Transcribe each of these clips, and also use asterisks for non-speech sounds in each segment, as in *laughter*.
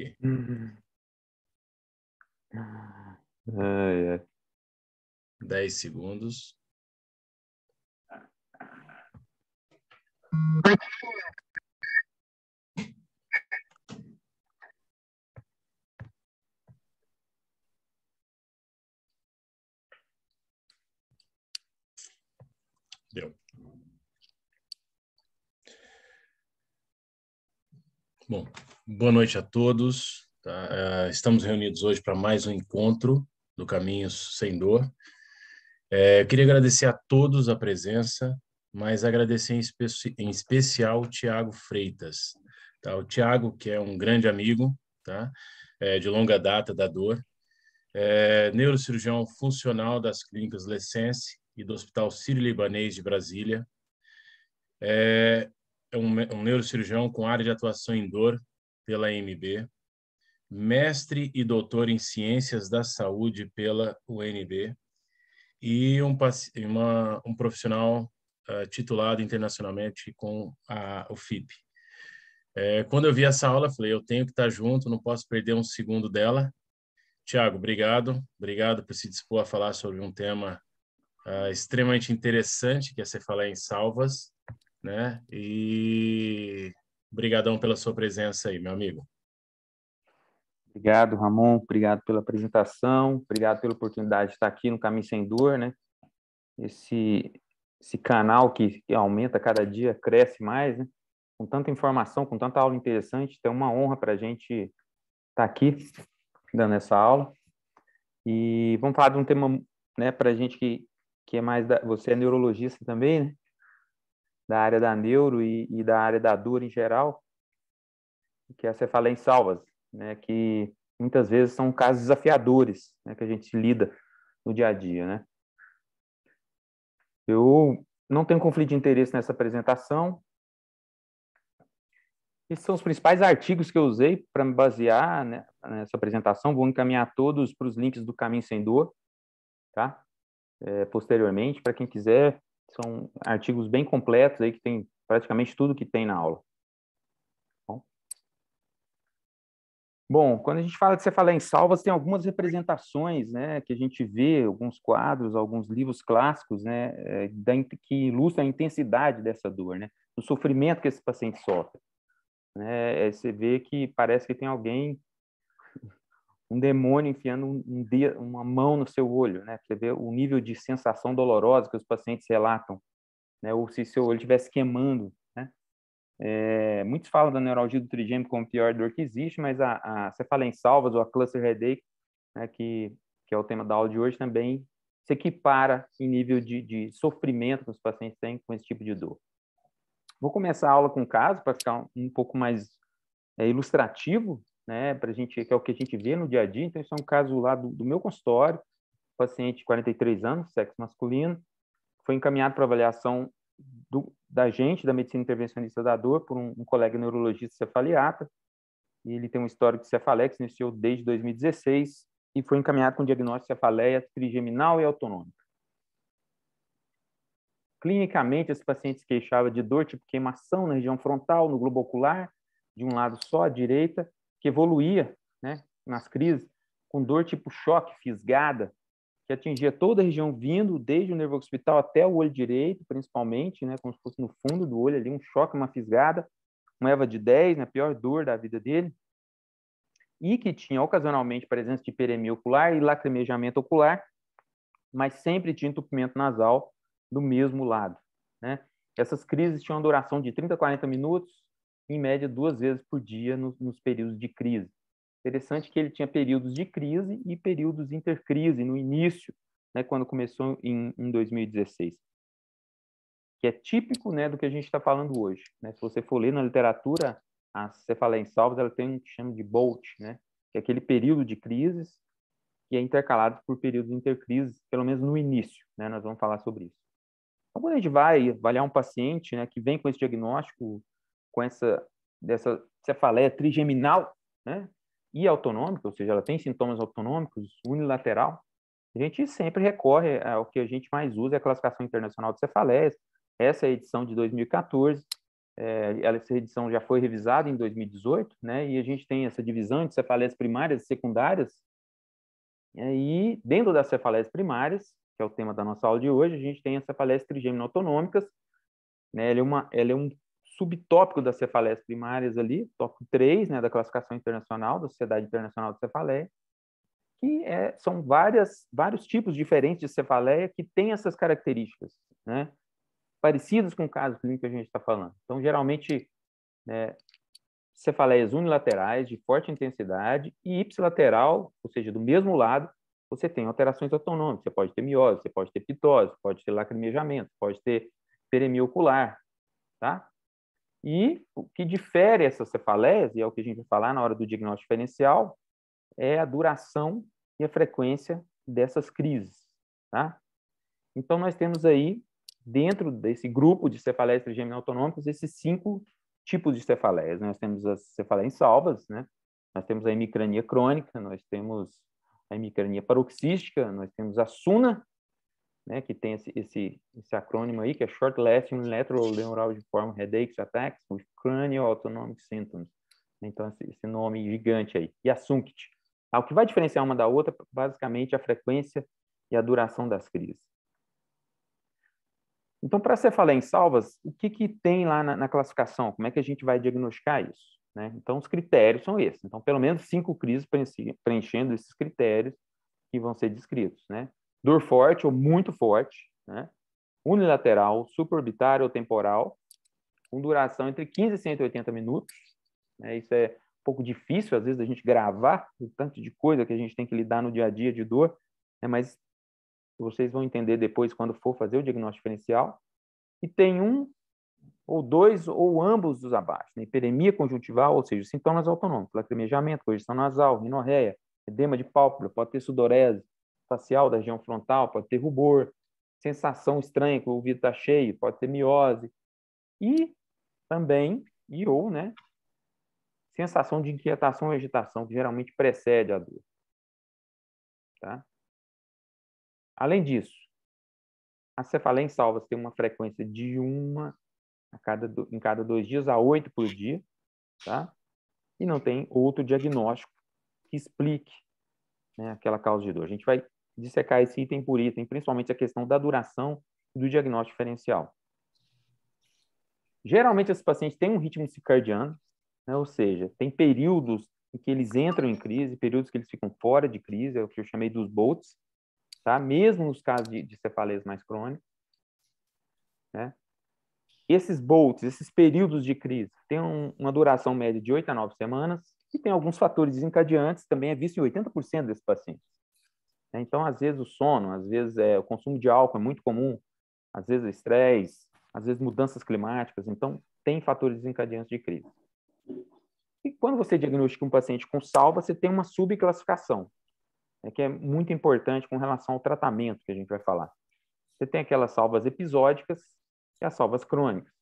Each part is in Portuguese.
dez uhum. Ai, ai. 10 segundos. Deu. Bom, Boa noite a todos. Tá? Eh, estamos reunidos hoje para mais um encontro do Caminhos Sem Dor. É, queria agradecer a todos a presença, mas agradecer em, espe em especial o Tiago Freitas. Tá? O Tiago, que é um grande amigo, tá? É, de longa data da dor, é, neurocirurgião funcional das clínicas Lessense e do Hospital Sírio-Libanês de Brasília. É, um, um neurocirurgião com área de atuação em dor pela MB, mestre e doutor em Ciências da Saúde pela UNB e um, uma, um profissional uh, titulado internacionalmente com a, o FIP. É, quando eu vi essa aula, falei, eu tenho que estar junto, não posso perder um segundo dela. Tiago, obrigado. Obrigado por se dispor a falar sobre um tema uh, extremamente interessante, que é você falar em salvas, né? E Obrigadão pela sua presença aí, meu amigo. Obrigado, Ramon. Obrigado pela apresentação. Obrigado pela oportunidade de estar aqui no Caminho Sem Dor, né? Esse, esse canal que, que aumenta cada dia, cresce mais, né? Com tanta informação, com tanta aula interessante. Então, é uma honra para a gente estar aqui dando essa aula. E vamos falar de um tema né, para a gente que, que é mais da, você é neurologista também, né? da área da neuro e, e da área da dor em geral, que é a cefaleia em salvas, né, que muitas vezes são casos desafiadores né, que a gente lida no dia a dia. Né? Eu não tenho conflito de interesse nessa apresentação. Esses são os principais artigos que eu usei para me basear né, nessa apresentação. Vou encaminhar todos para os links do Caminho Sem Dor, tá? É, posteriormente, para quem quiser são artigos bem completos aí que tem praticamente tudo que tem na aula. Bom, quando a gente fala de Cefaleia em Salvas, tem algumas representações né, que a gente vê, alguns quadros, alguns livros clássicos né, eh, que ilustram a intensidade dessa dor, né, do sofrimento que esse paciente sofre. Né, eh, você vê que parece que tem alguém um demônio enfiando um, um dia, uma mão no seu olho, né? Você vê o nível de sensação dolorosa que os pacientes relatam, né? Ou se seu olho estivesse queimando, né? É, muitos falam da neuralgia do trigêmeo como a pior dor que existe, mas a, a você fala em salvas ou a cluster headache, né? que, que é o tema da aula de hoje, também se equipara em nível de, de sofrimento que os pacientes têm com esse tipo de dor. Vou começar a aula com um caso para ficar um, um pouco mais é, ilustrativo né, para gente, que é o que a gente vê no dia a dia. Então, isso é um caso lá do, do meu consultório, paciente 43 anos, sexo masculino, foi encaminhado para avaliação do, da gente, da medicina intervencionista da dor, por um, um colega neurologista cefaliata. E ele tem um histórico de cefaleia que se iniciou desde 2016 e foi encaminhado com diagnóstico de cefaleia trigeminal e autonômica. Clinicamente, esse paciente se queixava de dor tipo queimação na região frontal, no globo ocular, de um lado só, à direita, que evoluía né, nas crises com dor tipo choque, fisgada, que atingia toda a região vindo desde o nervo occipital até o olho direito, principalmente, né, como se fosse no fundo do olho ali, um choque, uma fisgada, uma eva de 10, né, pior dor da vida dele, e que tinha ocasionalmente presença de hiperemia ocular e lacrimejamento ocular, mas sempre tinha entupimento nasal do mesmo lado, né? Essas crises tinham duração de 30 a 40 minutos, em média duas vezes por dia nos, nos períodos de crise. Interessante que ele tinha períodos de crise e períodos intercrise no início, né, quando começou em, em 2016 que é típico né, do que a gente está falando hoje. Né? Se você for ler na literatura, a cefaleia em Salvas ela tem um que chama de bolt, né? que é aquele período de crises que é intercalado por períodos intercrises, pelo menos no início. Né? Nós vamos falar sobre isso. Então, quando a gente vai avaliar um paciente né, que vem com esse diagnóstico com essa dessa cefaleia é trigeminal, né? E autonômica, ou seja, ela tem sintomas autonômicos, unilateral. A gente sempre recorre é, ao que a gente mais usa, é a classificação internacional de cefaleias. Essa é a edição de 2014. É, essa edição já foi revisada em 2018, né? E a gente tem essa divisão de cefaleias primárias e secundárias. E dentro das cefaleias primárias, que é o tema da nossa aula de hoje, a gente tem as cefaleias trigeminal autonômicas, né, ela, é uma, ela é um subtópico das cefaleias primárias ali, tópico 3, né, da classificação internacional, da Sociedade Internacional de Cefaleia, que é, são várias, vários tipos diferentes de cefaleia que têm essas características, né, parecidas com o caso clínico que a gente está falando. Então, geralmente, né, cefaleias unilaterais de forte intensidade e ipsilateral, ou seja, do mesmo lado, você tem alterações autonômicas, você pode ter miose, você pode ter pitose, pode ter lacrimejamento, pode ter peremia ocular, tá? E o que difere essas cefaleias, e é o que a gente vai falar na hora do diagnóstico diferencial, é a duração e a frequência dessas crises. Tá? Então, nós temos aí, dentro desse grupo de cefaleias trigêmeas autonômicas, esses cinco tipos de cefaleias. Nós temos as cefaleias salvas, né? nós temos a hemicrania crônica, nós temos a hemicrania paroxística, nós temos a suna, né, que tem esse, esse, esse acrônimo aí, que é Short Lasting Lateral Neural Deform Headaches Attacks with Cranial Autonomic Symptoms. Então, esse, esse nome gigante aí. E a SUNCT. Ah, o que vai diferenciar uma da outra, basicamente, é a frequência e a duração das crises. Então, para você falar em salvas, o que, que tem lá na, na, classificação? Como é que a gente vai diagnosticar isso? Né? Então, os critérios são esses. Então, pelo menos cinco crises preenchendo esses critérios que vão ser descritos. Né? dor forte ou muito forte, né? unilateral, suborbitário ou temporal, com duração entre 15 e 180 minutos. Né? Isso é um pouco difícil, às vezes, a gente gravar o tanto de coisa que a gente tem que lidar no dia a dia de dor, né? mas vocês vão entender depois quando for fazer o diagnóstico diferencial. E tem um ou dois ou ambos dos abaixo, né? hiperemia conjuntival, ou seja, sintomas autonômicos, lacrimejamento, congestão nasal, rinorreia, edema de pálpebra, pode ter sudorese, facial da região frontal, pode ter rubor, sensação estranha que o ouvido está cheio, pode ter miose. E também, e ou, né, sensação de inquietação ou agitação, que geralmente precede a dor. Tá? Além disso, a cefaleia em salvas tem uma frequência de uma a cada, em cada dois dias a oito por dia, tá? E não tem outro diagnóstico que explique né, aquela causa de dor. A gente vai dissecar esse item por item, principalmente a questão da duração do diagnóstico diferencial. Geralmente, esses pacientes têm um ritmo circadiano, né? ou seja, tem períodos em que eles entram em crise, períodos que eles ficam fora de crise, é o que eu chamei dos bolts, tá? mesmo nos casos de, de cefaleias mais crônicas. Né? Esses bolts, esses períodos de crise, têm um, uma duração média de 8 a 9 semanas, e tem alguns fatores desencadeantes, também é visto em 80% desses pacientes. Né? Então, às vezes o sono, às vezes é, o consumo de álcool é muito comum, às vezes o estresse, às vezes mudanças climáticas. Então, tem fatores desencadeantes de crise. E quando você diagnostica um paciente com salva, você tem uma subclassificação, né, que é muito importante com relação ao tratamento que a gente vai falar. Você tem aquelas salvas episódicas e as salvas crônicas.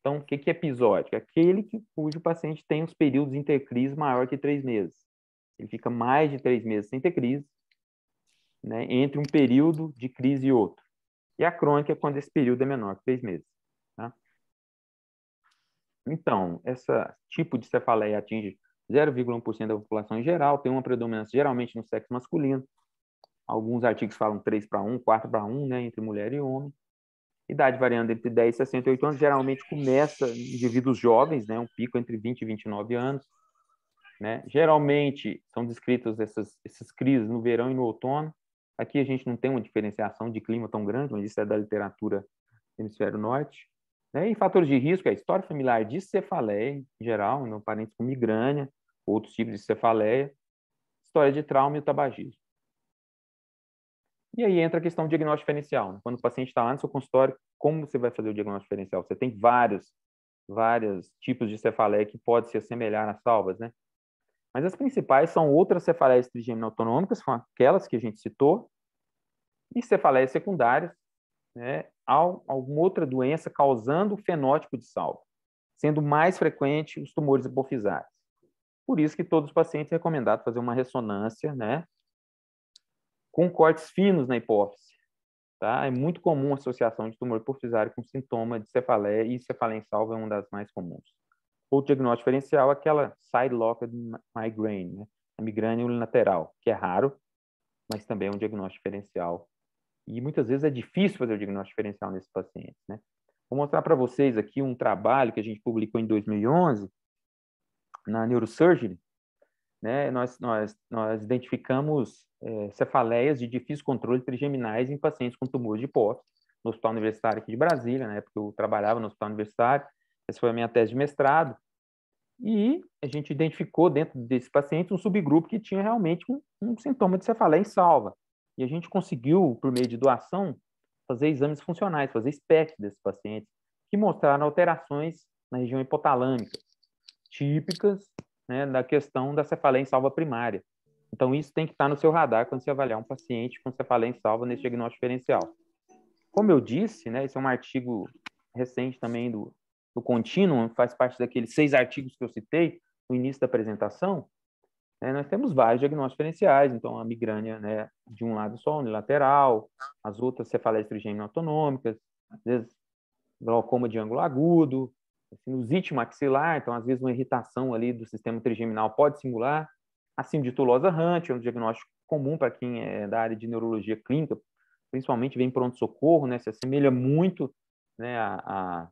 Então, o que, é episódico? É aquele que, cujo paciente tem os períodos intercrise maior que três meses. Ele fica mais de três meses sem ter crise, né, entre um período de crise e outro. E a crônica é quando esse período é menor que três meses. Tá? Então, esse tipo de cefaleia atinge 0,1% da população em geral, tem uma predominância geralmente no sexo masculino. Alguns artigos falam 3 para 1, 4 para 1, né, entre mulher e homem. Idade variando entre 10 e 68 anos, geralmente começa em indivíduos jovens, né, um pico entre 20 e 29 anos. Né? Geralmente são descritas essas, essas crises no verão e no outono. Aqui a gente não tem uma diferenciação de clima tão grande, mas isso é da literatura do hemisfério norte. Né? E fatores de risco é história familiar de cefaleia, em geral, não parentes com migrânia, outros tipos de cefaleia, história de trauma e o tabagismo. E aí entra a questão do diagnóstico diferencial. Né? Quando o paciente está lá no seu consultório, como você vai fazer o diagnóstico diferencial? Você tem vários, vários tipos de cefaleia que pode se assemelhar às salvas, né? Mas as principais são outras cefaleias trigêmeo autonômicas, são aquelas que a gente citou, e cefaleias secundárias, né, a alguma outra doença causando o fenótipo de salvo, sendo mais frequente os tumores hipofisários. Por isso que todos os pacientes é recomendado fazer uma ressonância, né, com cortes finos na hipófise. Tá? É muito comum a associação de tumor hipofisário com sintoma de cefaleia e cefaleia em salvo é uma das mais comuns ou diagnóstico diferencial, aquela side locked migraine, né? a migrânia unilateral, que é raro, mas também é um diagnóstico diferencial. E muitas vezes é difícil fazer o diagnóstico diferencial nesses pacientes, né? Vou mostrar para vocês aqui um trabalho que a gente publicou em 2011 na Neurosurgery, né? Nós nós nós identificamos é, cefaleias de difícil controle trigeminais em pacientes com tumores de hipófise no Hospital Universitário aqui de Brasília, né? Porque eu trabalhava no Hospital Universitário essa foi a minha tese de mestrado. E a gente identificou dentro desse paciente um subgrupo que tinha realmente um, um sintoma de cefaleia em salva. E a gente conseguiu, por meio de doação, fazer exames funcionais, fazer SPEC desses pacientes, que mostraram alterações na região hipotalâmica, típicas né, da questão da cefaleia em salva primária. Então, isso tem que estar no seu radar quando você avaliar um paciente com cefaleia em salva nesse diagnóstico diferencial. Como eu disse, né, esse é um artigo recente também do do contínuo, faz parte daqueles seis artigos que eu citei no início da apresentação, né, nós temos vários diagnósticos diferenciais. Então, a migrânia né, de um lado só, unilateral, as outras cefaleias trigêmeo-autonômicas, às vezes glaucoma de ângulo agudo, sinusite maxilar, então, às vezes, uma irritação ali do sistema trigeminal pode singular. de sinditolosa Hunt é um diagnóstico comum para quem é da área de neurologia clínica, principalmente vem pronto-socorro, né, se assemelha muito né, a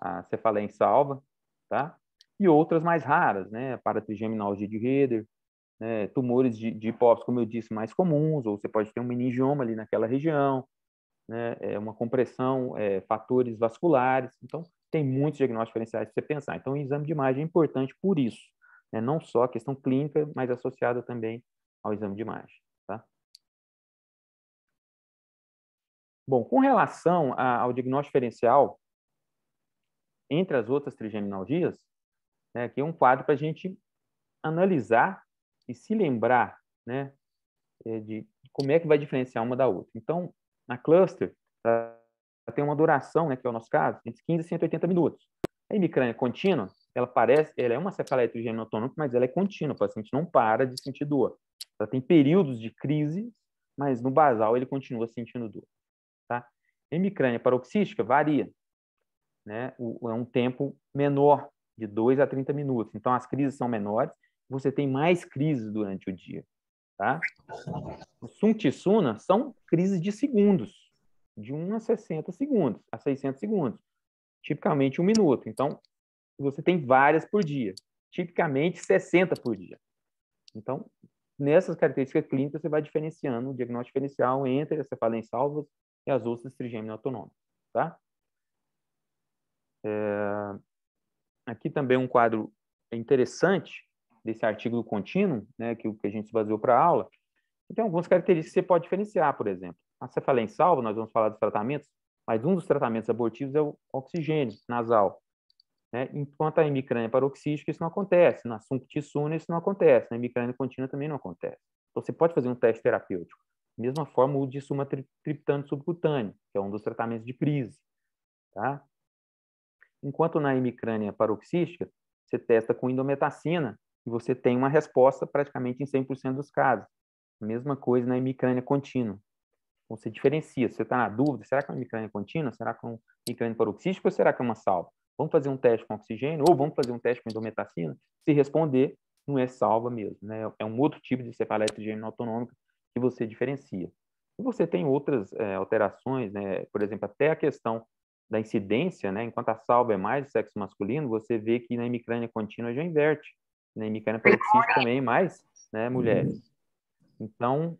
a cefaleia em salva, tá? E outras mais raras, né? Paratrigeminalgia de Reder, né? tumores de, de hipófise, como eu disse, mais comuns, ou você pode ter um meningioma ali naquela região, né? É uma compressão, é, fatores vasculares. Então, tem muitos diagnósticos diferenciais para você pensar. Então, o exame de imagem é importante por isso, né? Não só a questão clínica, mas associada também ao exame de imagem, tá? Bom, com relação a, ao diagnóstico diferencial, entre as outras trigeminalgias, né, que é um quadro para a gente analisar e se lembrar né, é, de como é que vai diferenciar uma da outra. Então, na cluster, ela tem uma duração, né, que é o nosso caso, entre 15 e 180 minutos. A hemicrânia é contínua, ela parece, ela é uma cefaleia trigêmea mas ela é contínua, o paciente não para de sentir dor. Ela tem períodos de crise, mas no basal ele continua sentindo dor. Tá? Hemicrânia paroxística varia, né, o, é um tempo menor, de 2 a 30 minutos. Então, as crises são menores, você tem mais crises durante o dia. Tá? O Sun Tsuna são crises de segundos, de 1 a 60 segundos, a 600 segundos, tipicamente um minuto. Então, você tem várias por dia, tipicamente 60 por dia. Então, nessas características clínicas, você vai diferenciando o diagnóstico diferencial entre a cefaleia em e as outras trigêmeas autonômicas, tá? É, aqui também um quadro interessante desse artigo do contínuo, né, que, que a gente se baseou para a aula, tem algumas características que você pode diferenciar, por exemplo. A cefaleia em salvo, nós vamos falar dos tratamentos, mas um dos tratamentos abortivos é o oxigênio nasal. Né? Enquanto a hemicrânia paroxística, isso não acontece. Na sunctissuna, isso não acontece. Na hemicrânia contínua, também não acontece. Então, você pode fazer um teste terapêutico. Da mesma forma, o de suma triptano subcutâneo, que é um dos tratamentos de crise. Tá? Enquanto na hemicrânia paroxística, você testa com indometacina e você tem uma resposta praticamente em 100% dos casos. mesma coisa na hemicrânia contínua. Então, você diferencia, você está na dúvida, será que é uma hemicrânia contínua, será que é uma hemicrânia paroxística ou será que é uma salva? Vamos fazer um teste com oxigênio ou vamos fazer um teste com indometacina? Se responder, não é salva mesmo, né? É um outro tipo de de gênio autonômica que você diferencia. E você tem outras é, alterações, né? Por exemplo, até a questão da incidência, né? enquanto a salva é mais do sexo masculino, você vê que na hemicrânia contínua já inverte. Na hemicrânia paroxística também é mais né, uhum. mulheres. Então,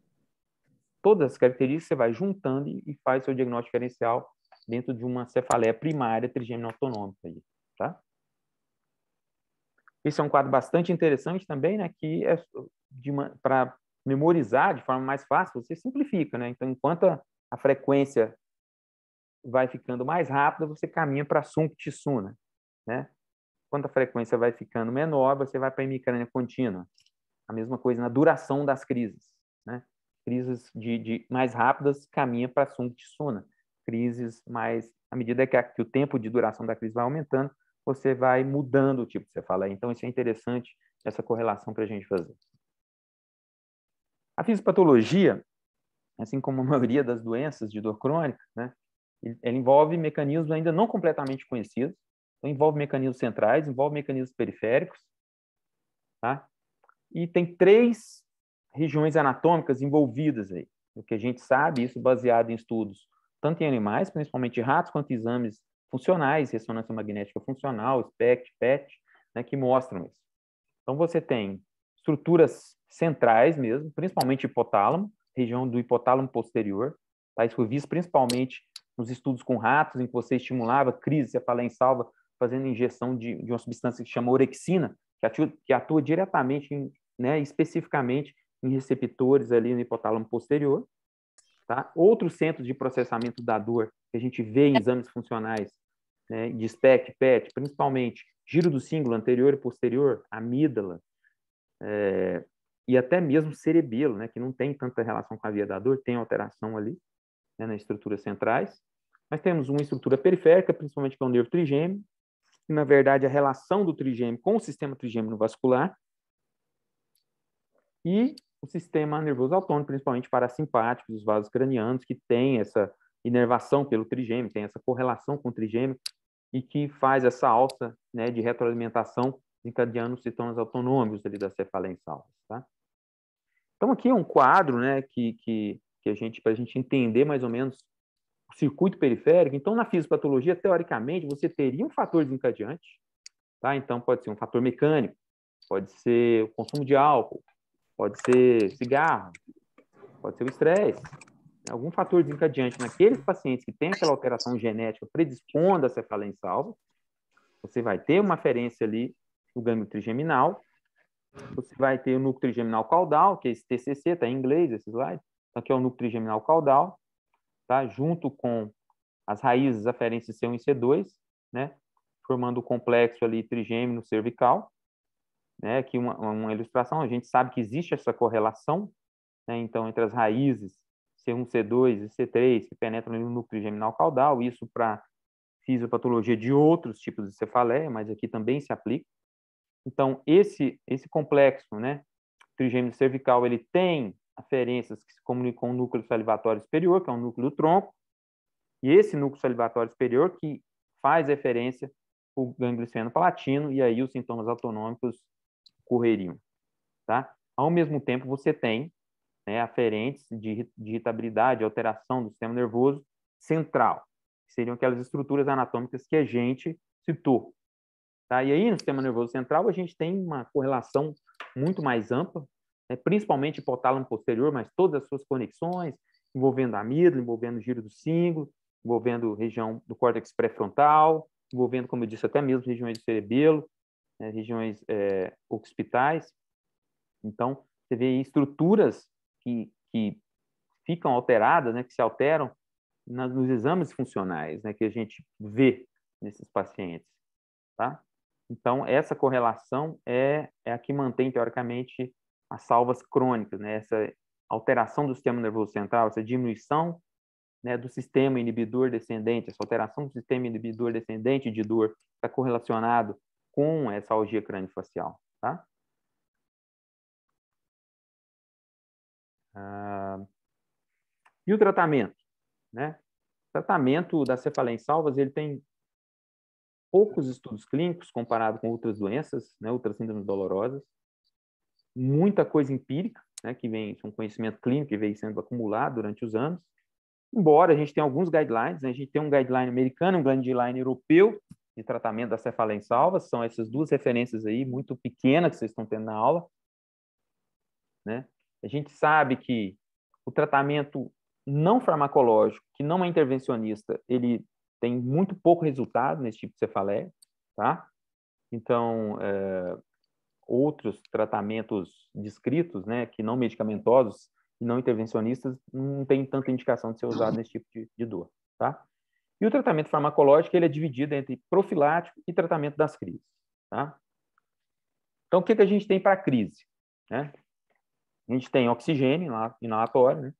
todas as características você vai juntando e faz seu diagnóstico diferencial dentro de uma cefaleia primária trigêmea autonômica. Aí, tá? Esse é um quadro bastante interessante também, né, que é para memorizar de forma mais fácil, você simplifica. Né? Então, enquanto a, a frequência vai ficando mais rápida, você caminha para Sunktisuna, né? Quando a frequência vai ficando menor, você vai para a hemicrânia contínua. A mesma coisa na duração das crises, né? Crises de, de mais rápidas caminha para Sunktisuna. Crises mais à medida que, a, que o tempo de duração da crise vai aumentando, você vai mudando o tipo que você fala. Então, isso é interessante, essa correlação para a gente fazer. A fisiopatologia, assim como a maioria das doenças de dor crônica, né, ele envolve mecanismos ainda não completamente conhecidos, então envolve mecanismos centrais, envolve mecanismos periféricos, tá? E tem três regiões anatômicas envolvidas aí. O que a gente sabe, isso baseado em estudos tanto em animais, principalmente ratos, quanto exames funcionais, ressonância magnética funcional, SPECT, PET, né, que mostram isso. Então você tem estruturas centrais mesmo, principalmente hipotálamo, região do hipotálamo posterior, tá? isso foi visto principalmente nos estudos com ratos, em que você estimulava crise cefalar em salva, fazendo injeção de, de, uma substância que chama orexina, que atua, que atua diretamente, em, né, especificamente, em receptores ali no hipotálamo posterior. Tá? Outros centros de processamento da dor que a gente vê em exames funcionais né, de SPECT, PET, principalmente giro do símbolo anterior e posterior, amígdala, é, e até mesmo cerebelo, né, que não tem tanta relação com a via da dor, tem alteração ali né, nas estruturas centrais. Mas temos uma estrutura periférica, principalmente que é o nervo trigêmeo, e, na verdade, é a relação do trigêmeo com o sistema trigêmeo vascular. E o sistema nervoso autônomo, principalmente parasimpáticos, os vasos cranianos, que tem essa inervação pelo trigêmeo, tem essa correlação com o trigêmeo, e que faz essa alça né, de retroalimentação encadeando os sintomas autonômicos ali da cefaleia em salvas, tá? Então, aqui é um quadro né, que, que que a gente para a gente entender mais ou menos o circuito periférico. Então, na fisiopatologia, teoricamente, você teria um fator desencadeante, tá? Então, pode ser um fator mecânico, pode ser o consumo de álcool, pode ser cigarro, pode ser o estresse, algum fator desencadeante naqueles pacientes que tem aquela alteração genética predispondo a cefaleia insalva, você vai ter uma aferência ali do gânglio trigeminal, você vai ter o núcleo trigeminal caudal, que é esse TCC, está em inglês esse slide, então, aqui é o núcleo trigeminal caudal, tá? junto com as raízes aferentes C1 e C2, né? formando o complexo ali trigêmeo cervical. Né? Aqui uma, uma ilustração, a gente sabe que existe essa correlação, né? então, entre as raízes C1, C2 e C3, que penetram no núcleo geminal caudal, isso para fisiopatologia de outros tipos de cefaleia, mas aqui também se aplica. Então, esse, esse complexo, né, trigêmeo cervical, ele tem aferências que se comunicam com o núcleo salivatório superior, que é o núcleo do tronco, e esse núcleo salivatório superior que faz referência o esfeno palatino e aí os sintomas autonômicos correriam, tá? Ao mesmo tempo, você tem né, aferentes de, de irritabilidade, alteração do sistema nervoso central, que seriam aquelas estruturas anatômicas que a gente citou. Tá? E aí, no sistema nervoso central, a gente tem uma correlação muito mais ampla, né? principalmente hipotálamo posterior, mas todas as suas conexões, envolvendo a amígdala, envolvendo o giro do cíngulo, envolvendo região do córtex pré-frontal, envolvendo, como eu disse, até mesmo regiões do cerebelo, né? regiões é, occipitais. Então, você vê estruturas que, que ficam alteradas, né? que se alteram nas, nos exames funcionais né? que a gente vê nesses pacientes. Tá? Então, essa correlação é, é a que mantém, teoricamente, as salvas crônicas, né? essa alteração do sistema nervoso central, essa diminuição né, do sistema inibidor descendente, essa alteração do sistema inibidor descendente de dor está correlacionado com essa algia craniofacial, tá? Ah, e o tratamento, né? O tratamento da cefaleia em salvas, ele tem poucos estudos clínicos comparado com outras doenças, né, outras síndromes dolorosas muita coisa empírica, né, que vem, é um conhecimento clínico que vem sendo acumulado durante os anos. Embora a gente tenha alguns guidelines, né, a gente tem um guideline americano, um guideline europeu de tratamento da cefaleia salva, são essas duas referências aí muito pequenas que vocês estão tendo na aula. Né? A gente sabe que o tratamento não farmacológico, que não é intervencionista, ele tem muito pouco resultado nesse tipo de cefaleia, tá? Então, é, outros tratamentos descritos, né, que não medicamentosos e não intervencionistas, não tem tanta indicação de ser usado nesse tipo de, de dor, tá? E o tratamento farmacológico, ele é dividido entre profilático e tratamento das crises, tá? Então, o que, que a gente tem para a crise, né? A gente tem oxigênio inalatório, né?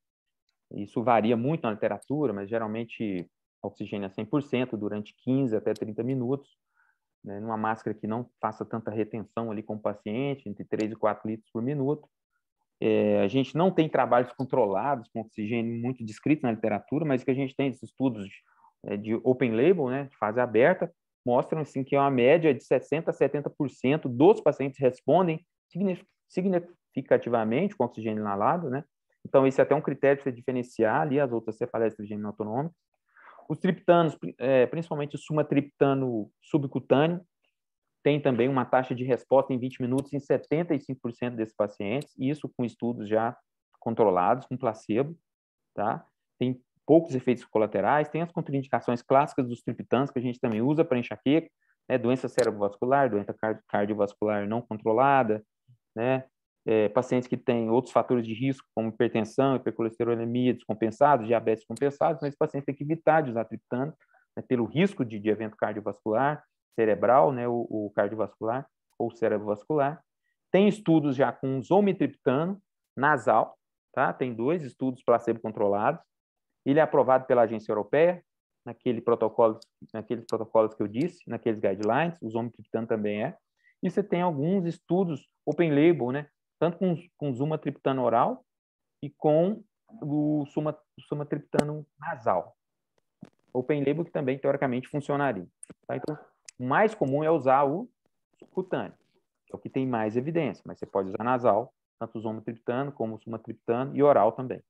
Isso varia muito na literatura, mas geralmente oxigênio a é 100% durante 15 até 30 minutos né, numa máscara que não faça tanta retenção ali com o paciente, entre 3 e 4 litros por minuto. É, a gente não tem trabalhos controlados com oxigênio muito descritos na literatura, mas o que a gente tem esses estudos de, é, de, open label, né, de fase aberta, mostram assim, que é uma média de 60% a 70% dos pacientes respondem significativamente com oxigênio inalado. Né? Então, esse é até um critério para diferenciar ali as outras cefaleias trigêmeo autonômicas. Os triptanos, é, principalmente o sumatriptano subcutâneo, tem também uma taxa de resposta em 20 minutos em 75% desses pacientes, isso com estudos já controlados, com placebo, tá? Tem poucos efeitos colaterais, tem as contraindicações clássicas dos triptanos que a gente também usa para enxaqueca, né? doença cerebrovascular, doença cardiovascular não controlada, né? é, pacientes que têm outros fatores de risco, como hipertensão, hipercolesterolemia, descompensados, diabetes compensados, mas esse paciente tem que evitar de usar triptano, né, pelo risco de, de, evento cardiovascular, cerebral, né, o, o cardiovascular ou cerebrovascular. Tem estudos já com zomitriptano nasal, tá? Tem dois estudos placebo controlados. Ele é aprovado pela agência europeia, naquele protocolo, naqueles protocolos que eu disse, naqueles guidelines, o zomitriptano também é. E você tem alguns estudos open label, né, tanto com, com zuma-triptano oral e com o suma, sumatriptano nasal. Open label que também, teoricamente, funcionaria. Tá? Então, o mais comum é usar o cutâneo que é o que tem mais evidência, mas você pode usar nasal, tanto o zomatriptano como o sumatriptano e oral também.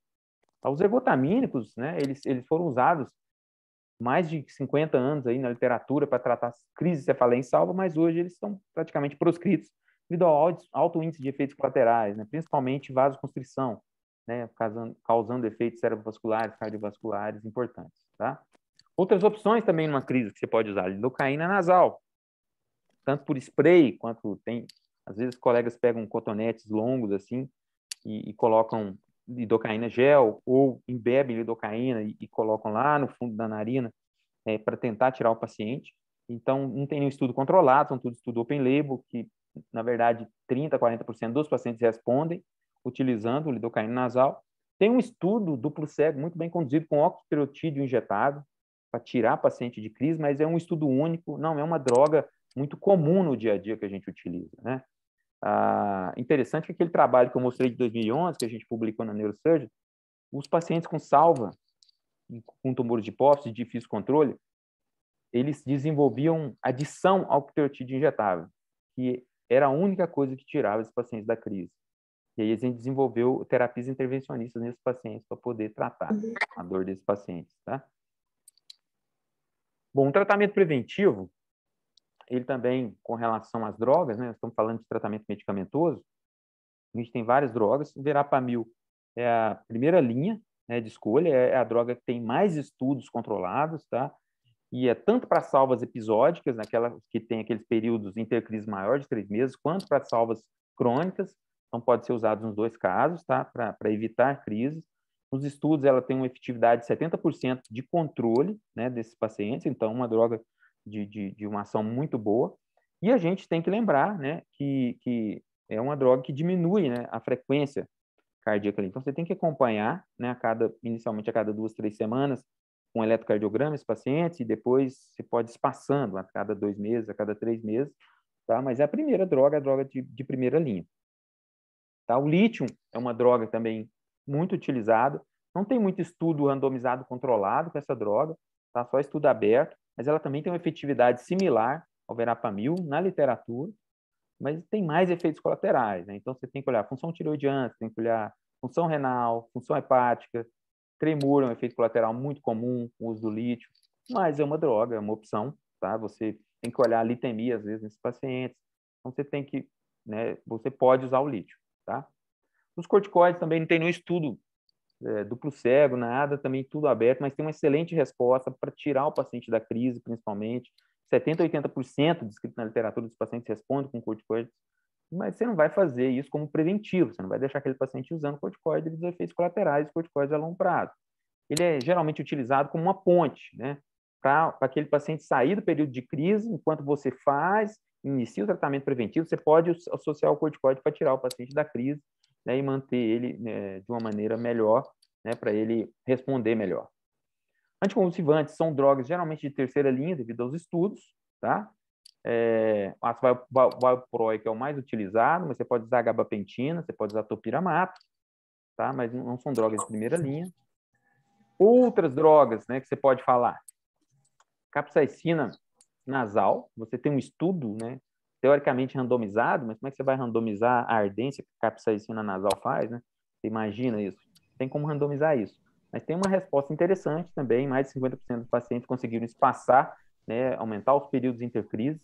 Os ergotamínicos, né, eles, eles foram usados mais de 50 anos aí na literatura para tratar crises cefalém salva, mas hoje eles estão praticamente proscritos devido ao alto índice de efeitos colaterais, né? principalmente vasoconstrição, né? causando, causando efeitos cerebrovasculares, cardiovasculares importantes. Tá? Outras opções também numa crise que você pode usar, lidocaína nasal, tanto por spray, quanto tem, às vezes colegas pegam cotonetes longos assim e, e colocam lidocaína gel ou embebem lidocaína e, e colocam lá no fundo da narina é, para tentar tirar o paciente. Então, não tem nenhum estudo controlado, são tudo estudo open label, que na verdade, 30%, 40% dos pacientes respondem utilizando o lidocaína nasal. Tem um estudo duplo cego muito bem conduzido com octreotídeo injetado para tirar paciente de crise, mas é um estudo único, não é uma droga muito comum no dia a dia que a gente utiliza, né? Ah, interessante que aquele trabalho que eu mostrei de 2011, que a gente publicou na Neurosurgeon, os pacientes com salva, com tumores de hipófise, de difícil controle, eles desenvolviam adição ao pterotídeo injetável, que era a única coisa que tirava esses pacientes da crise. E aí a gente desenvolveu terapias intervencionistas nesses pacientes para poder tratar uhum. a dor desses pacientes, tá? Bom, um tratamento preventivo, ele também com relação às drogas, né? Estamos falando de tratamento medicamentoso. A gente tem várias drogas. O verapamil é a primeira linha né, de escolha, é, é a droga que tem mais estudos controlados, tá? e é tanto para salvas episódicas, naquelas né, que tem aqueles períodos intercrise maior de três meses, quanto para salvas crônicas, então pode ser usado nos dois casos, tá? para evitar crises. Nos estudos, ela tem uma efetividade de 70% de controle né, desses pacientes, então uma droga de, de, de, uma ação muito boa. E a gente tem que lembrar né, que, que é uma droga que diminui né, a frequência cardíaca. Então, você tem que acompanhar, né, a cada, inicialmente a cada duas, três semanas, um eletrocardiograma esse paciente e depois se pode espaçando a cada dois meses, a cada três meses, tá? Mas é a primeira droga, a droga de, de primeira linha. Tá? O lítio é uma droga também muito utilizada. Não tem muito estudo randomizado controlado com essa droga, tá? Só estudo aberto, mas ela também tem uma efetividade similar ao verapamil na literatura, mas tem mais efeitos colaterais, né? Então você tem que olhar função tireoidiana, tem que olhar função renal, função hepática, Tremor é um efeito colateral muito comum, o uso do lítio, mas é uma droga, é uma opção, tá? Você tem que olhar a litemia, às vezes, nesses pacientes. Então, você tem que, né, você pode usar o lítio, tá? Os corticoides também não tem nenhum estudo é, duplo cego, nada, também tudo aberto, mas tem uma excelente resposta para tirar o paciente da crise, principalmente. 70, 80% descrito na literatura dos pacientes respondem com corticoides mas você não vai fazer isso como preventivo, você não vai deixar aquele paciente usando corticoide devido aos efeitos colaterais corticóide a longo prazo. Ele é geralmente utilizado como uma ponte, né? Para aquele paciente sair do período de crise, enquanto você faz, inicia o tratamento preventivo, você pode associar o corticoide para tirar o paciente da crise né, e manter ele né, de uma maneira melhor, né, para ele responder melhor. Anticonvulsivantes são drogas geralmente de terceira linha, devido aos estudos, tá? É, ah, o ácido valproico é o mais utilizado, mas você pode usar gabapentina, você pode usar topiramato, tá? mas não são drogas de primeira linha. Outras drogas né, que você pode falar. Capsaicina nasal, você tem um estudo né, teoricamente randomizado, mas como é que você vai randomizar a ardência que a capsaicina nasal faz? Né? Você imagina isso? Tem como randomizar isso. Mas tem uma resposta interessante também, mais de 50% dos pacientes conseguiram espaçar né, aumentar os períodos intercrises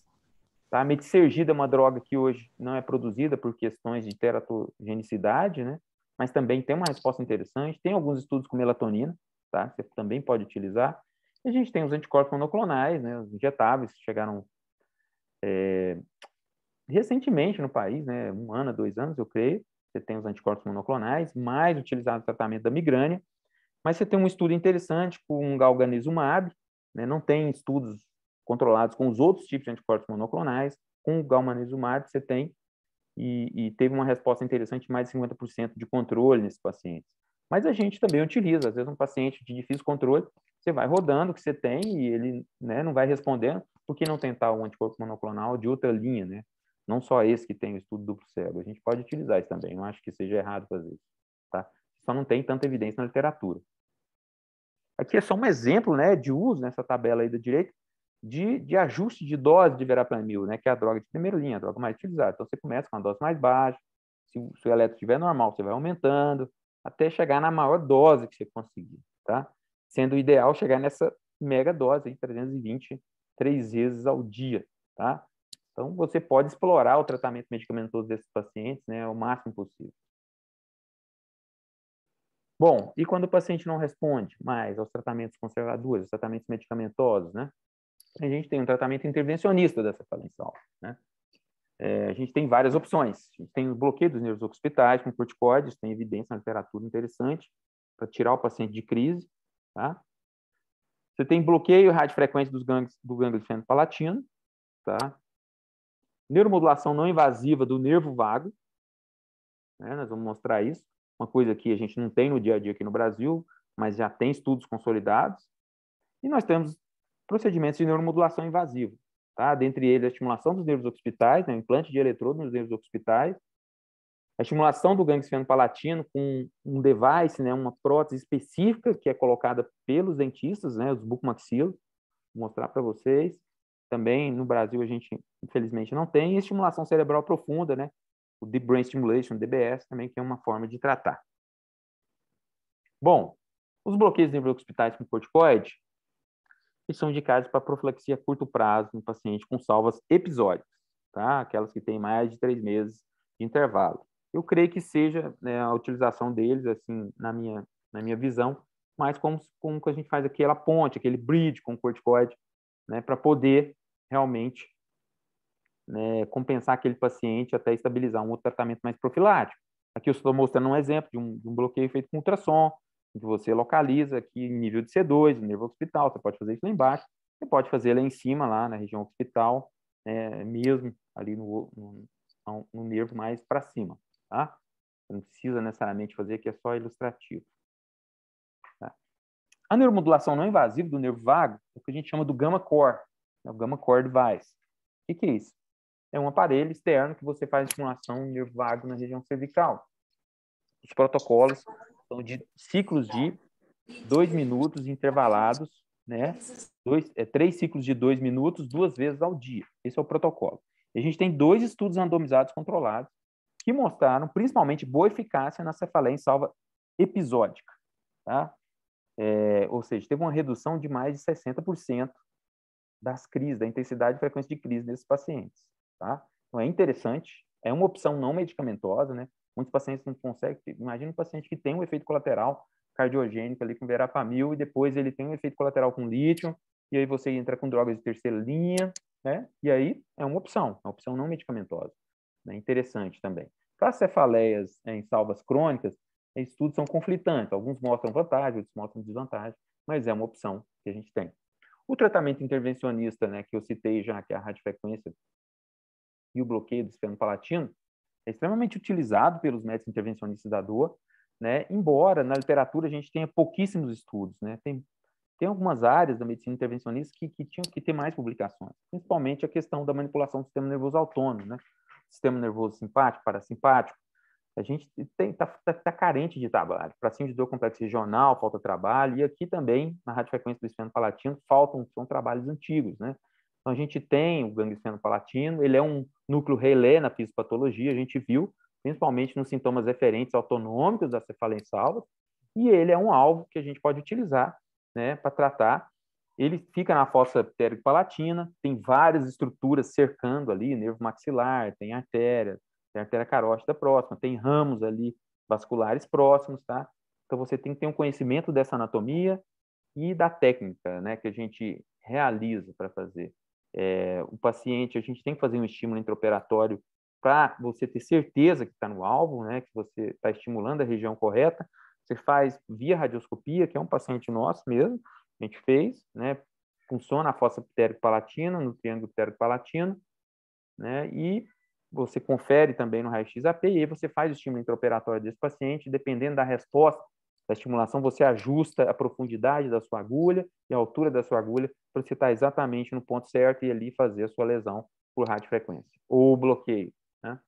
Tá? A metirsergida é uma droga que hoje não é produzida por questões de teratogenicidade, né? mas também tem uma resposta interessante. Tem alguns estudos com melatonina, tá? você também pode utilizar. E a gente tem os anticorpos monoclonais, né? os injetáveis, que chegaram é, recentemente no país, né? um ano, dois anos, eu creio. Você tem os anticorpos monoclonais, mais utilizados no tratamento da migrânia. Mas você tem um estudo interessante com galganizumab, né? não tem estudos controlados com os outros tipos de anticorpos monoclonais, com o galmanizumab você tem, e, e teve uma resposta interessante, mais de 50% de controle nesses pacientes. Mas a gente também utiliza, às vezes um paciente de difícil controle, você vai rodando o que você tem e ele né, não vai respondendo, por que não tentar um anticorpo monoclonal de outra linha, né? Não só esse que tem o estudo duplo cego, a gente pode utilizar isso também, não acho que seja errado fazer isso, tá? Só não tem tanta evidência na literatura. Aqui é só um exemplo, né, de uso nessa tabela aí da direita, de, de ajuste de dose de verapamil, né, que é a droga de primeira linha, a droga mais utilizada. Então, você começa com uma dose mais baixa, se o seu eletro estiver normal, você vai aumentando, até chegar na maior dose que você conseguir, tá? Sendo ideal chegar nessa mega dose aí, 320 três vezes ao dia, tá? Então, você pode explorar o tratamento medicamentoso desses pacientes, né, o máximo possível. Bom, e quando o paciente não responde mais aos tratamentos conservadores, aos tratamentos medicamentosos, né? a gente tem um tratamento intervencionista dessa falência alta Né? É, a gente tem várias opções. A gente tem o bloqueio dos nervos occipitais com corticoides, tem evidência na literatura interessante para tirar o paciente de crise. Tá? Você tem bloqueio radiofrequente dos gangues, do gânglio palatino, tá? neuromodulação não invasiva do nervo vago, né? nós vamos mostrar isso. Uma coisa que a gente não tem no dia a dia aqui no Brasil, mas já tem estudos consolidados. E nós temos procedimentos de neuromodulação invasiva, tá? Dentre eles, a estimulação dos nervos occipitais, né? o implante de eletrodo nos nervos occipitais, a estimulação do gangue palatino com um device, né? uma prótese específica que é colocada pelos dentistas, né? os bucomaxilos, vou mostrar para vocês. Também no Brasil a gente, infelizmente, não tem. E estimulação cerebral profunda, né? o Deep Brain Stimulation, DBS, também, que é uma forma de tratar. Bom, os bloqueios de nervos com corticoide, que são indicados para profilaxia a curto prazo no paciente com salvas episódicas, tá? Aquelas que têm mais de três meses de intervalo. Eu creio que seja né, a utilização deles, assim, na minha, na minha visão, mas como, como que a gente faz aquela ponte, aquele bridge com o corticoide, né, para poder realmente né, compensar aquele paciente até estabilizar um outro tratamento mais profilático. Aqui eu estou mostrando um exemplo de um, de um bloqueio feito com ultrassom, que você localiza aqui em nível de C2, nível hospital, você pode fazer isso lá embaixo, você pode fazer lá em cima, lá na região hospital, né, mesmo ali no, no, no nervo mais para cima, tá? Você não precisa necessariamente fazer, que é só ilustrativo. Tá? A neuromodulação não invasiva do nervo vago é o que a gente chama do gamma core, é o gamma core device. O que, que é isso? É um aparelho externo que você faz estimulação nervo vago na região cervical. Os protocolos são de ciclos de dois minutos intervalados, né? Dois, é, três ciclos de dois minutos, duas vezes ao dia. Esse é o protocolo. E a gente tem dois estudos randomizados controlados que mostraram principalmente boa eficácia na cefaleia em salva episódica, tá? É, ou seja, teve uma redução de mais de 60% das crises, da intensidade e frequência de crise nesses pacientes, tá? Então é interessante, é uma opção não medicamentosa, né? Muitos pacientes não conseguem. Imagina um paciente que tem um efeito colateral cardiogênico ali com verapamil e depois ele tem um efeito colateral com lítio e aí você entra com drogas de terceira linha, né? E aí é uma opção, é uma opção não medicamentosa. Né? Interessante também. Para cefaleias é, em salvas crônicas, estudos são conflitantes. Alguns mostram vantagem, outros mostram desvantagem, mas é uma opção que a gente tem. O tratamento intervencionista, né, que eu citei já, que é a radiofrequência e o bloqueio do esfeno palatino, é extremamente utilizado pelos médicos intervencionistas da dor, né? Embora na literatura a gente tenha pouquíssimos estudos, né? Tem tem algumas áreas da medicina intervencionista que, que tinham que ter mais publicações, principalmente a questão da manipulação do sistema nervoso autônomo, né? Sistema nervoso simpático, parasimpático. A gente está tá, tá carente de trabalho. Para cima de dor complexo regional, falta trabalho. E aqui também, na radiofrequência do esfeno palatino, faltam são trabalhos antigos, né? Então, a gente tem o ganglion palatino, ele é um núcleo relé na fisiopatologia, a gente viu, principalmente nos sintomas referentes autonômicos da cefaleia salva, e ele é um alvo que a gente pode utilizar né, para tratar. Ele fica na fossa palatina, tem várias estruturas cercando ali, nervo maxilar, tem artéria, tem artéria carótida próxima, tem ramos ali vasculares próximos, tá? Então você tem que ter um conhecimento dessa anatomia e da técnica, né, que a gente realiza para fazer. É, o paciente, a gente tem que fazer um estímulo intraoperatório para você ter certeza que está no alvo, né, que você está estimulando a região correta. Você faz via radioscopia, que é um paciente nosso mesmo, a gente fez, né, funciona a fossa pterico-palatina, no triângulo pterico-palatino, né, e você confere também no raio-x-AP, e aí você faz o estímulo intraoperatório desse paciente, dependendo da resposta da estimulação, você ajusta a profundidade da sua agulha e a altura da sua agulha para você estar tá exatamente no ponto certo e ali fazer a sua lesão por frequência ou bloqueio. Né?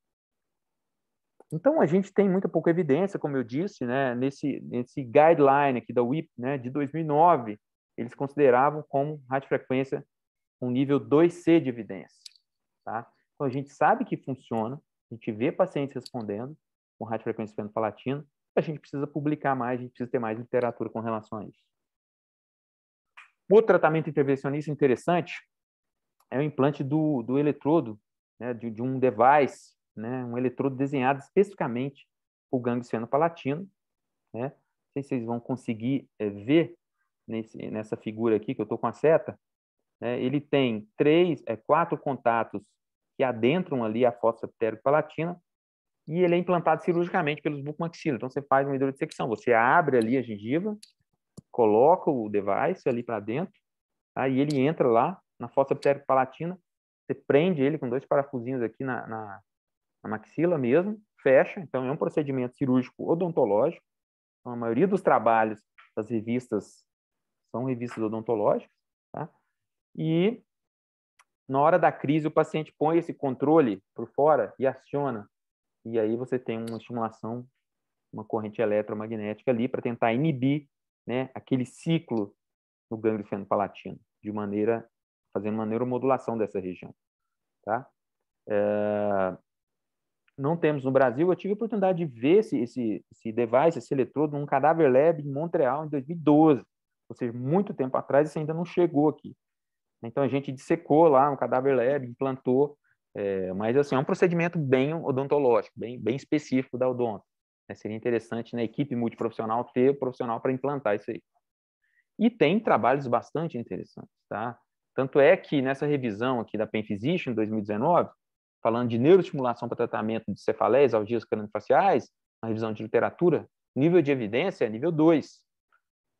Então, a gente tem muita pouca evidência, como eu disse, né, nesse, nesse guideline aqui da WIP né, de 2009, eles consideravam como frequência um nível 2C de evidência. Tá? Então, a gente sabe que funciona, a gente vê pacientes respondendo com radiofrequência fenopalatina, a gente precisa publicar mais, a gente precisa ter mais literatura com relação a isso. Outro tratamento intervencionista interessante é o implante do, do eletrodo, né, de, de, um device, né, um eletrodo desenhado especificamente para o gangue palatino. Né? Não sei se vocês vão conseguir é, ver nesse, nessa figura aqui que eu estou com a seta. Né? Ele tem três, é, quatro contatos que adentram ali a fossa palatina e ele é implantado cirurgicamente pelos bucomaxilos. Então, você faz uma hidrodissecção, você abre ali a gengiva, coloca o device ali para dentro, aí tá? ele entra lá na fossa palatina, você prende ele com dois parafusinhos aqui na, na, na maxila mesmo, fecha. Então, é um procedimento cirúrgico odontológico. Então, a maioria dos trabalhos das revistas são revistas odontológicas. Tá? E na hora da crise, o paciente põe esse controle por fora e aciona e aí você tem uma estimulação, uma corrente eletromagnética ali para tentar inibir né, aquele ciclo no gânglio palatino de maneira, fazendo uma neuromodulação dessa região. Tá? É, não temos no Brasil, eu tive a oportunidade de ver esse, esse, esse device, esse eletrodo, num cadáver lab em Montreal em 2012, ou seja, muito tempo atrás, isso ainda não chegou aqui. Então a gente dissecou lá um cadáver lab, implantou é, mas, assim, é um procedimento bem odontológico, bem, bem específico da odonto. É, seria interessante na né, equipe multiprofissional ter o profissional para implantar isso aí. E tem trabalhos bastante interessantes, tá? Tanto é que nessa revisão aqui da Penphysician, em 2019, falando de neuroestimulação para tratamento de cefaleias, algias craniofaciais, uma revisão de literatura, nível de evidência é nível 2.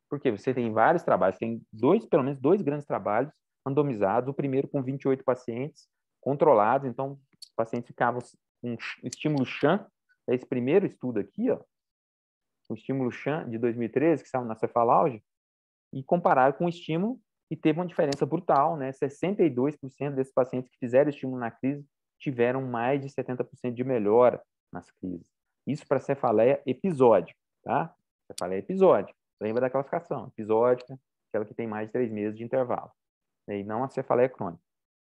Porque você tem vários trabalhos, tem dois, pelo menos dois grandes trabalhos randomizados, o primeiro com 28 pacientes, controlados. Então, os pacientes ficavam com estímulo CHAM, é esse primeiro estudo aqui, ó, o estímulo CHAM de 2013, que saiu na cefalauge, e comparado com o estímulo e teve uma diferença brutal, né? 62% desses pacientes que fizeram estímulo na crise tiveram mais de 70% de melhora nas crises. Isso para cefaleia episódica, tá? Cefaleia episódica. Lembra da classificação, episódica, aquela que tem mais de três meses de intervalo. Né, e não a cefaleia crônica.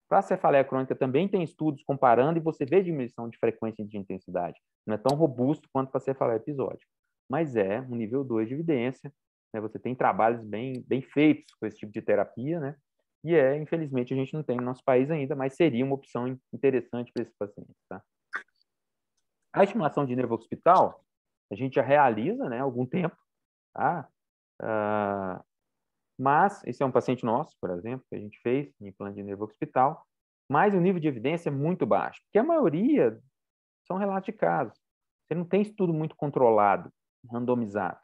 Para a cefaleia crônica também tem estudos comparando e você vê diminuição de frequência e de intensidade. Não é tão robusto quanto para a cefaleia episódica, mas é um nível 2 de evidência. Né? Você tem trabalhos bem, bem feitos com esse tipo de terapia, né? E é, infelizmente, a gente não tem no nosso país ainda, mas seria uma opção interessante para esse paciente. tá? A estimulação de nervo hospital, a gente já realiza, né, há algum tempo, tá? Uh, mas, esse é um paciente nosso, por exemplo, que a gente fez em implante de nervo hospital, mas o nível de evidência é muito baixo, porque a maioria são relatos de casos. Você não tem estudo muito controlado, randomizado,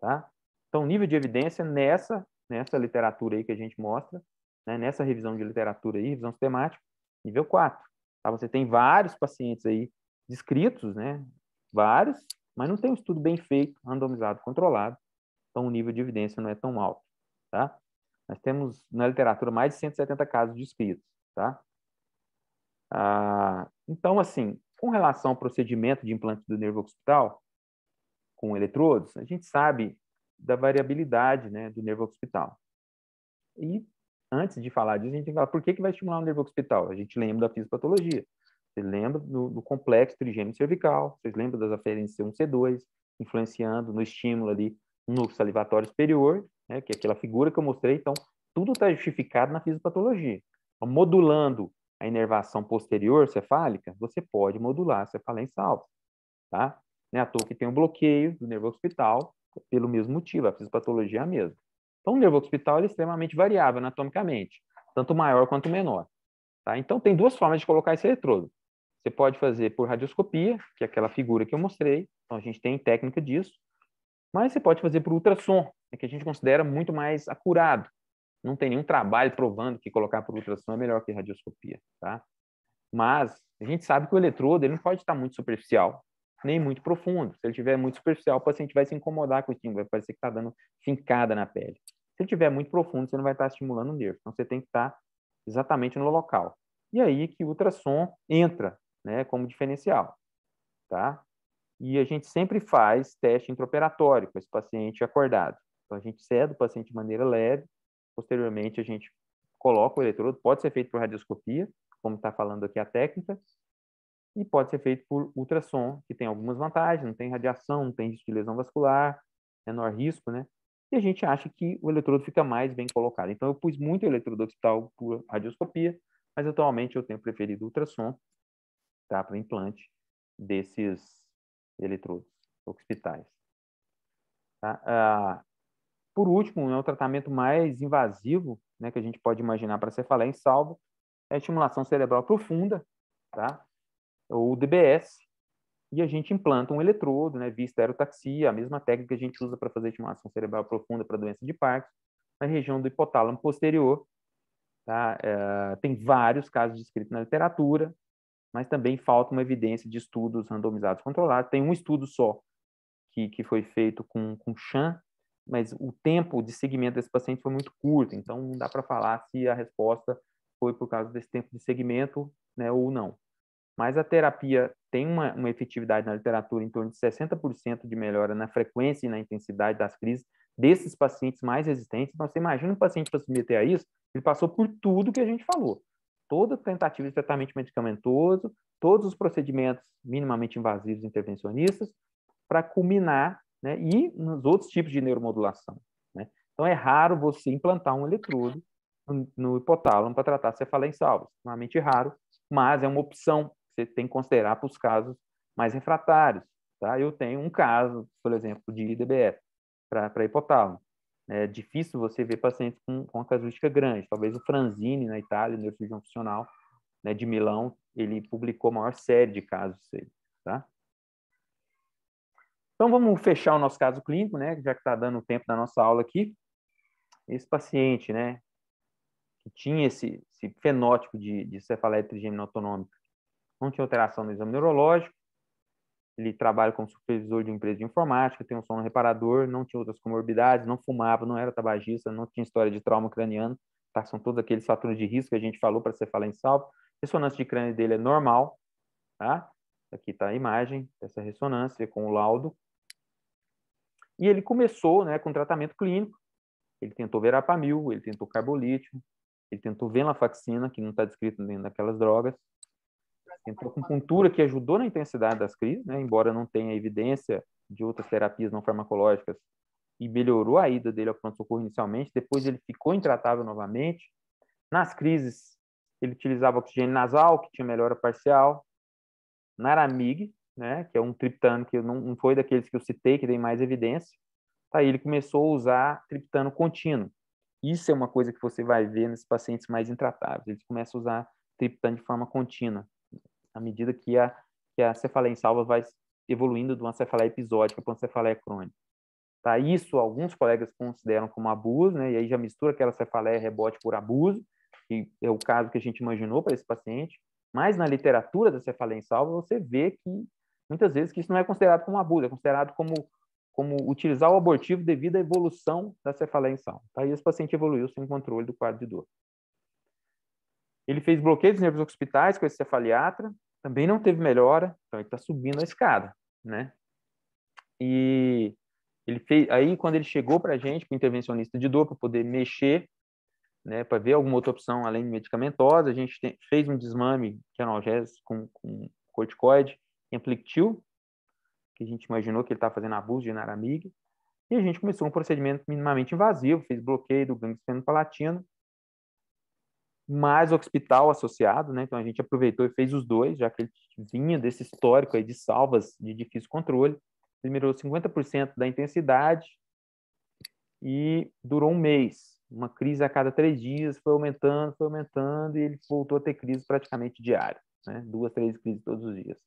tá? Então, o nível de evidência nessa, nessa literatura aí que a gente mostra, né, nessa revisão de literatura aí, revisão sistemática, nível 4. Tá? Você tem vários pacientes aí descritos, né? Vários, mas não tem um estudo bem feito, randomizado, controlado. Então, o nível de evidência não é tão alto. Tá? Nós temos na literatura mais de 170 casos espíritos, Tá? Ah, então, assim, com relação ao procedimento de implante do nervo occipital com eletrodos, a gente sabe da variabilidade né, do nervo occipital. E antes de falar disso, a gente tem que falar por que, que vai estimular o nervo occipital. A gente lembra da fisiopatologia. Vocês lembram do, do complexo trigêmeo cervical, vocês lembram das aferências C1, C2, influenciando no estímulo ali no salivatório superior né, que é aquela figura que eu mostrei, então tudo está justificado na fisiopatologia. Então, modulando a inervação posterior cefálica, você pode modular a em alta, tá? Né, à toa que tem um bloqueio do nervo hospital pelo mesmo motivo, a fisiopatologia é a mesma. Então, o nervo hospital é extremamente variável anatomicamente, tanto maior quanto menor. Tá? Então, tem duas formas de colocar esse eletrodo. Você pode fazer por radioscopia, que é aquela figura que eu mostrei, então a gente tem técnica disso, mas você pode fazer por ultrassom, é que a gente considera muito mais acurado. Não tem nenhum trabalho provando que colocar por ultrassom é melhor que radioscopia, tá? Mas a gente sabe que o eletrodo ele não pode estar muito superficial, nem muito profundo. Se ele tiver muito superficial, o paciente vai se incomodar com o estímulo, vai parecer que está dando fincada na pele. Se ele tiver muito profundo, você não vai estar estimulando o nervo. Então você tem que estar exatamente no local. E aí que o ultrassom entra, né, como diferencial, tá? E a gente sempre faz teste intraoperatório com esse paciente acordado. Então, a gente ceda o paciente de maneira leve, posteriormente a gente coloca o eletrodo, pode ser feito por radioscopia, como está falando aqui a técnica, e pode ser feito por ultrassom, que tem algumas vantagens, não tem radiação, não tem risco de lesão vascular, menor risco, né? E a gente acha que o eletrodo fica mais bem colocado. Então, eu pus muito eletrodo hospital por radioscopia, mas atualmente eu tenho preferido ultrassom tá, para implante desses eletrodos hospitais. Tá? Ah, por último, né, o tratamento mais invasivo né, que a gente pode imaginar para cefaleia em salvo é a estimulação cerebral profunda, tá? ou DBS, e a gente implanta um eletrodo, né, via esterotaxia, a mesma técnica que a gente usa para fazer estimulação cerebral profunda para doença de Parkinson, na região do hipotálamo posterior. Tá? É, tem vários casos descritos na literatura, mas também falta uma evidência de estudos randomizados controlados. Tem um estudo só que, que foi feito com, com Chan mas o tempo de segmento desse paciente foi muito curto, então não dá para falar se a resposta foi por causa desse tempo de segmento né, ou não. Mas a terapia tem uma, uma efetividade na literatura em torno de 60% de melhora na frequência e na intensidade das crises desses pacientes mais resistentes. Então, você imagina um paciente para se submeter a isso, ele passou por tudo que a gente falou. Toda tentativa de tratamento medicamentoso, todos os procedimentos minimamente invasivos intervencionistas, para culminar né, e nos outros tipos de neuromodulação. Né? Então, é raro você implantar um eletrodo no, hipotálamo para tratar cefaleia insalva. Extremamente raro, mas é uma opção que você tem que considerar para os casos mais refratários. Tá? Eu tenho um caso, por exemplo, de IDBF para hipotálamo. É difícil você ver pacientes com, com uma casuística grande. Talvez o Franzini, na Itália, neurocirurgião funcional né, de Milão, ele publicou a maior série de casos. Aí, tá? Então, vamos fechar o nosso caso clínico, né? Já que está dando o tempo da nossa aula aqui. Esse paciente, né? Que tinha esse, esse fenótipo de, de cefaleia trigêmea autonômica, não tinha alteração no exame neurológico. Ele trabalha como supervisor de uma empresa de informática, tem um sono reparador, não tinha outras comorbidades, não fumava, não era tabagista, não tinha história de trauma craniano, tá? São todos aqueles fatores de risco que a gente falou para cefaleia salvo. Ressonância de crânio dele é normal, tá? Aqui está a imagem dessa ressonância com o laudo. E ele começou né, com tratamento clínico. Ele tentou verapamil, ele tentou carbolítico, ele tentou venlafaxina, que não está descrito dentro daquelas drogas. Tentou acupuntura, que ajudou na intensidade das crises, né, embora não tenha evidência de outras terapias não farmacológicas, e melhorou a ida dele ao pronto-socorro inicialmente. Depois ele ficou intratável novamente. Nas crises, ele utilizava oxigênio nasal, que tinha melhora parcial. Naramig, né, que é um triptano que não, não foi daqueles que eu citei, que tem mais evidência, tá, ele começou a usar triptano contínuo. Isso é uma coisa que você vai ver nesses pacientes mais intratáveis, eles começam a usar triptano de forma contínua, à medida que a, que a cefaleia vai evoluindo de uma cefaleia episódica para uma cefaleia crônica. Tá? Isso alguns colegas consideram como abuso, né? e aí já mistura aquela cefaleia rebote por abuso, que é o caso que a gente imaginou para esse paciente, mas na literatura da cefaleia salva você vê que muitas vezes que isso não é considerado como abuso, é considerado como, como utilizar o abortivo devido à evolução da cefaleia tá? em sal. aí o esse paciente evoluiu sem controle do quadro de dor. Ele fez bloqueio dos nervos hospitais com esse cefaliatra, também não teve melhora, então ele está subindo a escada, né? E ele fez, aí quando ele chegou para a gente, para o intervencionista de dor, para poder mexer, né, para ver alguma outra opção além de medicamentosa, a gente fez um desmame de é analgésicos com, com corticoide, Implictil, que a gente imaginou que ele estava tá fazendo abuso de Naramig, e a gente começou um procedimento minimamente invasivo, fez bloqueio do glândula palatino mais hospital associado, né? Então a gente aproveitou e fez os dois, já que ele vinha desse histórico aí de salvas de difícil controle. Ele melhorou 50% da intensidade e durou um mês. Uma crise a cada três dias, foi aumentando, foi aumentando, e ele voltou a ter crises praticamente diária, né? Duas, três crises todos os dias.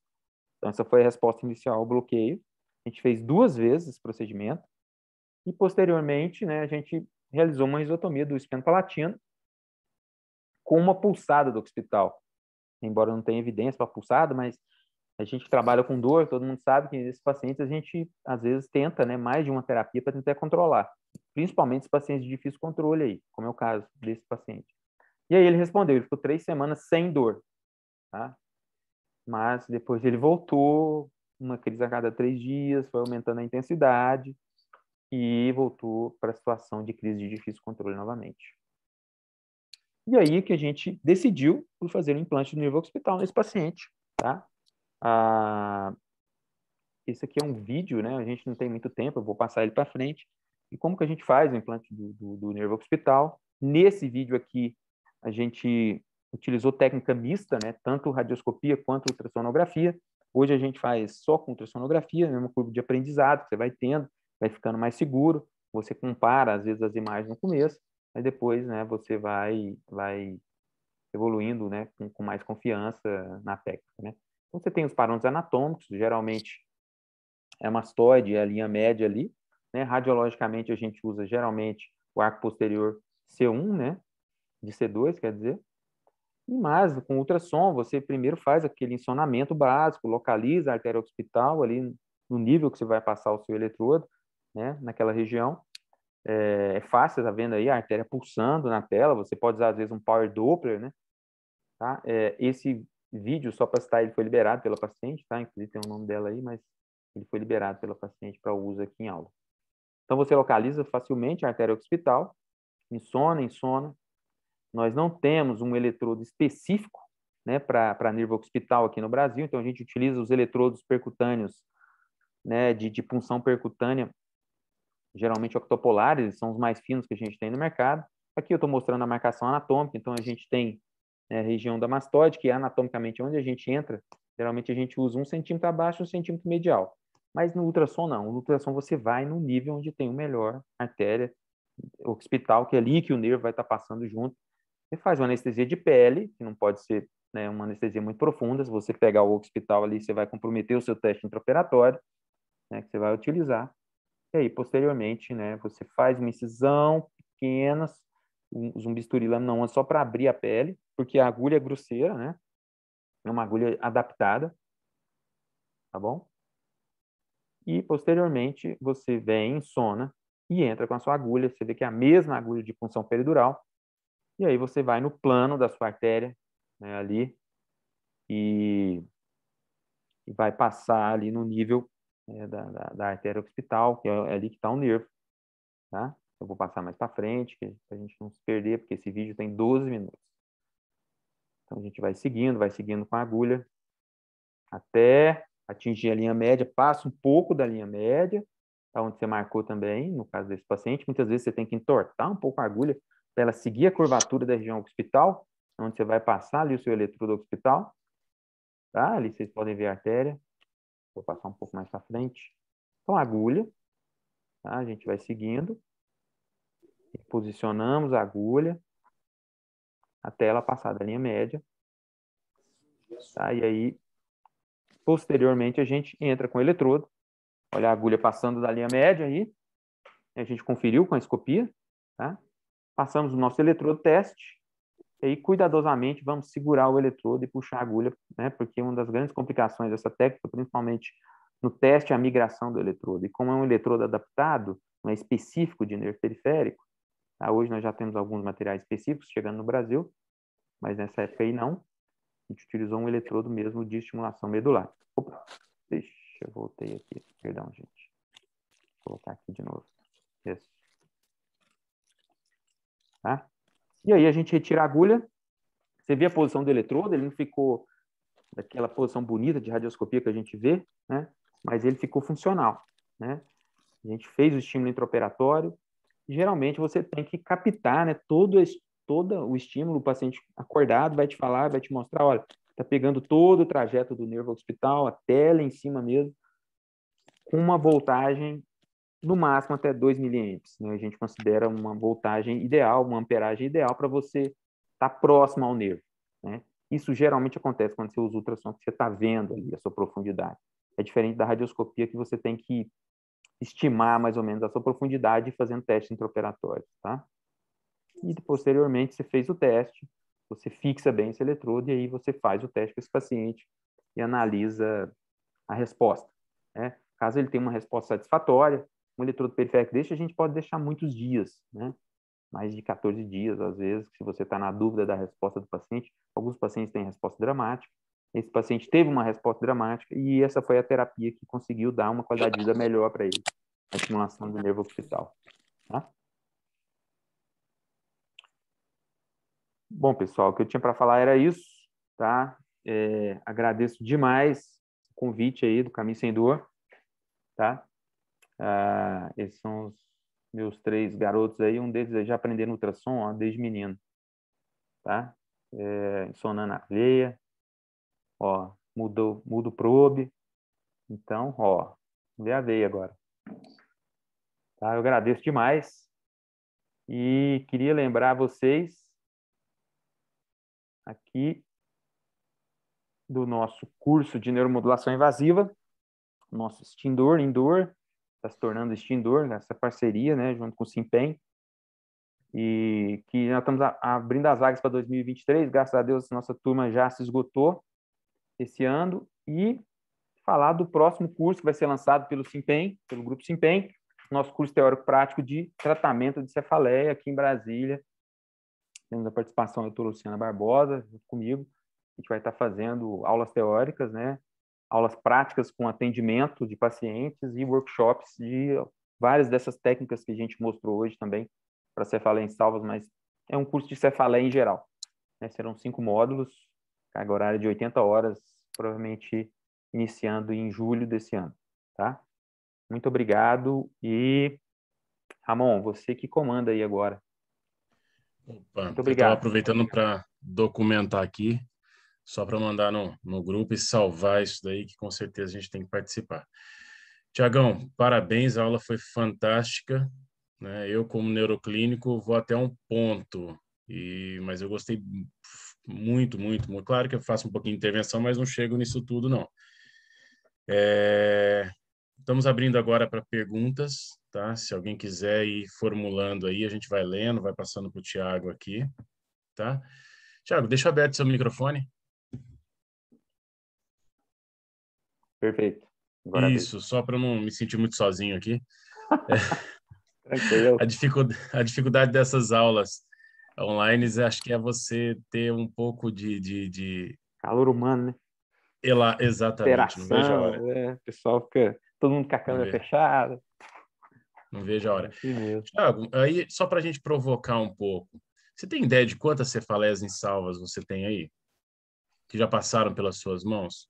Então, essa foi a resposta inicial ao bloqueio. A gente fez duas vezes esse procedimento e, posteriormente, né, a gente realizou uma isotomia do espino palatino com uma pulsada do hospital. Embora não tenha evidência para pulsada, mas a gente trabalha com dor, todo mundo sabe que nesses pacientes a gente, às vezes, tenta né, mais de uma terapia para tentar controlar, principalmente os pacientes de difícil controle, aí, como é o caso desse paciente. E aí ele respondeu, ele ficou três semanas sem dor. Tá? Mas depois ele voltou, uma crise a cada três dias, foi aumentando a intensidade e voltou para a situação de crise de difícil controle novamente. E aí que a gente decidiu por fazer um implante do nível hospital nesse paciente, tá? Ah, esse aqui é um vídeo, né? A gente não tem muito tempo, eu vou passar ele para frente. E como que a gente faz o implante do, do, do nervo hospital? Nesse vídeo aqui, a gente utilizou técnica mista, né, tanto radioscopia quanto ultrassonografia. Hoje a gente faz só com ultrassonografia, é mesmo curva de aprendizado que você vai tendo, vai ficando mais seguro. Você compara às vezes as imagens no começo, mas depois, né, você vai vai evoluindo, né, com, com mais confiança na técnica, né? Então você tem os parâmetros anatômicos, geralmente é mastoide, é a linha média ali, né? Radiologicamente a gente usa geralmente o arco posterior C1, né, de C2, quer dizer, mas com ultrassom, você primeiro faz aquele insonamento básico, localiza a artéria hospital ali no nível que você vai passar o seu eletrodo, né, naquela região. É, é, fácil, tá vendo aí a artéria pulsando na tela, você pode usar às vezes um power doppler, né? Tá? É, esse vídeo, só para citar, ele foi liberado pela paciente, tá? Inclusive tem o nome dela aí, mas ele foi liberado pela paciente para uso aqui em aula. Então você localiza facilmente a artéria occipital, insona, insona, nós não temos um eletrodo específico né, para nervo occipital aqui no Brasil, então a gente utiliza os eletrodos percutâneos né, de, de punção percutânea, geralmente octopolares, são os mais finos que a gente tem no mercado. Aqui eu estou mostrando a marcação anatômica, então a gente tem né, a região da mastóide, que é anatomicamente onde a gente entra, geralmente a gente usa um centímetro abaixo e um centímetro medial. Mas no ultrassom não, no ultrassom você vai no nível onde tem o melhor artéria occipital, que é ali que o nervo vai estar tá passando junto, você faz uma anestesia de pele, que não pode ser né, uma anestesia muito profunda. Se você pegar o hospital ali, você vai comprometer o seu teste intraoperatório, né, que você vai utilizar. E aí, posteriormente, né, você faz uma incisão pequena, um bisturi não é só para abrir a pele, porque a agulha é grosseira, né? É uma agulha adaptada, tá bom? E, posteriormente, você vem, insona e entra com a sua agulha. Você vê que é a mesma agulha de punção peridural, e aí você vai no plano da sua artéria, né, ali, e, e, vai passar ali no nível né, da, da, da, artéria hospital, que é, é ali que está o nervo, tá? Eu vou passar mais para frente, para a gente não se perder, porque esse vídeo tem 12 minutos. Então a gente vai seguindo, vai seguindo com a agulha até atingir a linha média, passa um pouco da linha média, tá onde você marcou também, no caso desse paciente, muitas vezes você tem que entortar um pouco a agulha para ela seguir a curvatura da região occipital, onde você vai passar ali o seu eletrodo occipital. Tá? Ali vocês podem ver a artéria. Vou passar um pouco mais para frente. Então, a agulha. Tá? A gente vai seguindo. Posicionamos a agulha até ela passar da linha média. Tá? E aí, posteriormente, a gente entra com o eletrodo. Olha a agulha passando da linha média aí. A gente conferiu com a escopia. Tá? passamos o nosso eletrodo teste e aí, cuidadosamente vamos segurar o eletrodo e puxar a agulha, né? Porque uma das grandes complicações dessa técnica, principalmente no teste, é a migração do eletrodo. E como é um eletrodo adaptado, não é específico de nervo periférico, tá? hoje nós já temos alguns materiais específicos chegando no Brasil, mas nessa época aí não. A gente utilizou um eletrodo mesmo de estimulação medular. Opa, deixa eu voltei aqui, perdão, gente. Vou colocar aqui de novo. Isso. Tá? E aí a gente retira a agulha, você vê a posição do eletrodo, ele não ficou daquela posição bonita de radioscopia que a gente vê, né? mas ele ficou funcional. Né? A gente fez o estímulo intraoperatório, geralmente você tem que captar né, todo, esse, todo o estímulo, o paciente acordado vai te falar, vai te mostrar, olha, está pegando todo o trajeto do nervo hospital, até lá em cima mesmo, com uma voltagem no máximo até 2 miliamps. Né? A gente considera uma voltagem ideal, uma amperagem ideal para você estar tá próximo ao nervo. Né? Isso geralmente acontece quando você usa ultrassom, que você está vendo ali a sua profundidade. É diferente da radioscopia, que você tem que estimar mais ou menos a sua profundidade fazendo teste intraoperatório, Tá? E posteriormente você fez o teste, você fixa bem esse eletrodo e aí você faz o teste com esse paciente e analisa a resposta. Né? Caso ele tenha uma resposta satisfatória, um eletrodo periférico desse, a gente pode deixar muitos dias, né? mais de 14 dias, às vezes, se você está na dúvida da resposta do paciente. Alguns pacientes têm resposta dramática, esse paciente teve uma resposta dramática e essa foi a terapia que conseguiu dar uma qualidade de vida melhor para ele, a estimulação do nervo occipital. Tá? Bom, pessoal, o que eu tinha para falar era isso, tá? É, agradeço demais o convite aí do Caminho Sem Dor, tá? Ah, esses são os meus três garotos aí. Um deles já aprendendo ultrassom ó, desde menino. Tá? É, sonando a veia. Ó, mudou, muda o probe. Então, ó, vê a veia agora. Tá? Eu agradeço demais. E queria lembrar vocês aqui do nosso curso de neuromodulação invasiva, nosso extindor, indoor, está se tornando extindor, né, essa parceria, né, junto com o Simpem, e que já estamos abrindo as vagas para 2023, graças a Deus nossa turma já se esgotou esse ano, e falar do próximo curso que vai ser lançado pelo Simpem, pelo Grupo Simpem, nosso curso teórico prático de tratamento de cefaleia aqui em Brasília, temos a participação da doutora Luciana Barbosa, junto comigo, a gente vai estar tá fazendo aulas teóricas, né, aulas práticas com atendimento de pacientes e workshops de várias dessas técnicas que a gente mostrou hoje também para cefaleia em salvas, mas é um curso de cefaleia em geral. Né? Serão cinco módulos, carga horária de 80 horas, provavelmente iniciando em julho desse ano, tá? Muito obrigado e Ramon, você que comanda aí agora. Opa, Muito obrigado. estava aproveitando para documentar aqui só para mandar no, no grupo e salvar isso daí, que com certeza a gente tem que participar. Tiagão, parabéns, a aula foi fantástica. Né? Eu, como neuroclínico, vou até um ponto, e mas eu gostei muito, muito, muito. Claro que eu faço um pouquinho de intervenção, mas não chego nisso tudo, não. É... Estamos abrindo agora para perguntas, tá? Se alguém quiser ir formulando aí, a gente vai lendo, vai passando para o Tiago aqui, tá? Tiago, deixa aberto seu microfone. Perfeito. Agora é Isso, só para não me sentir muito sozinho aqui. *laughs* É. a, a dificuldade dessas aulas online acho que é você ter um pouco de. de, de... Calor humano, né? Ela, exatamente, não vejo a hora. Né? o pessoal fica. Todo mundo com a câmera fechada. Não vejo a hora. Assim Tiago, aí, só para a gente provocar um pouco, você tem ideia de quantas cefaleias em salvas você tem aí? Que já passaram pelas suas mãos?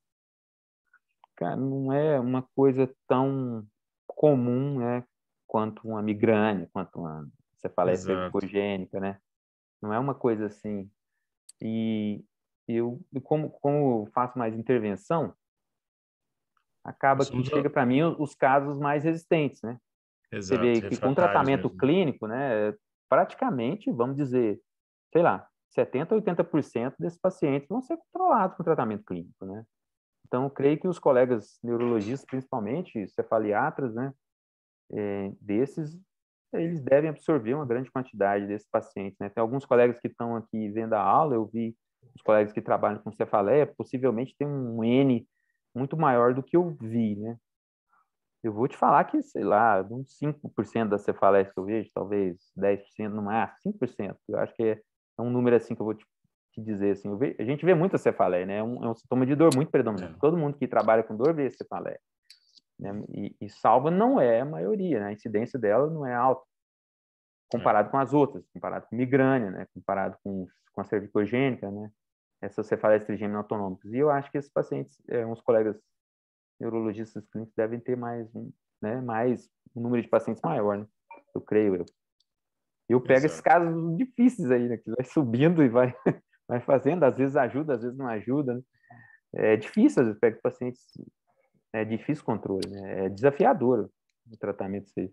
cara, não é uma coisa tão comum, né, quanto uma migrânea, quanto uma cefaleia hipogênica, né? Não é uma coisa assim. E eu, como, como eu faço mais intervenção, acaba Somos que chega para mim os casos mais resistentes, né? Exato, Você vê que é com tratamento mesmo. clínico, né, é praticamente, vamos dizer, sei lá, 70, 80% desses pacientes vão ser controlados com tratamento clínico, né? Então, creio que os colegas neurologistas, principalmente cefaliatras, né, é, desses, eles devem absorver uma grande quantidade desses pacientes. Né? Tem alguns colegas que estão aqui vendo a aula, eu vi os colegas que trabalham com cefaleia, possivelmente tem um N muito maior do que eu vi, né? Eu vou te falar que, sei lá, uns 5% das cefaleias que eu vejo, talvez 10%, não máximo, 5%. Eu acho que é, é um número assim que eu vou te te dizer assim. Ve, a gente vê muito a cefaleia, né? É um, é um sintoma de dor muito predominante. É. Todo mundo que trabalha com dor vê cefaleia. Né? E, e, salva não é a maioria, né? A incidência dela não é alta comparado é. com as outras, comparado com migrânia, né? Comparado com, com a cervicogênica, né? Essas cefaleias trigêmeas autonômicas. E eu acho que esses pacientes, é, uns colegas neurologistas clínicos devem ter mais um, né? Mais um número de pacientes maior, né? Eu creio eu. Eu pego Exato. esses casos difíceis aí, né? Que vai subindo e vai vai fazendo, às vezes ajuda, às vezes não ajuda. Né? É difícil, às vezes, pega o paciente, é difícil o controle, né? é desafiador o tratamento isso aí.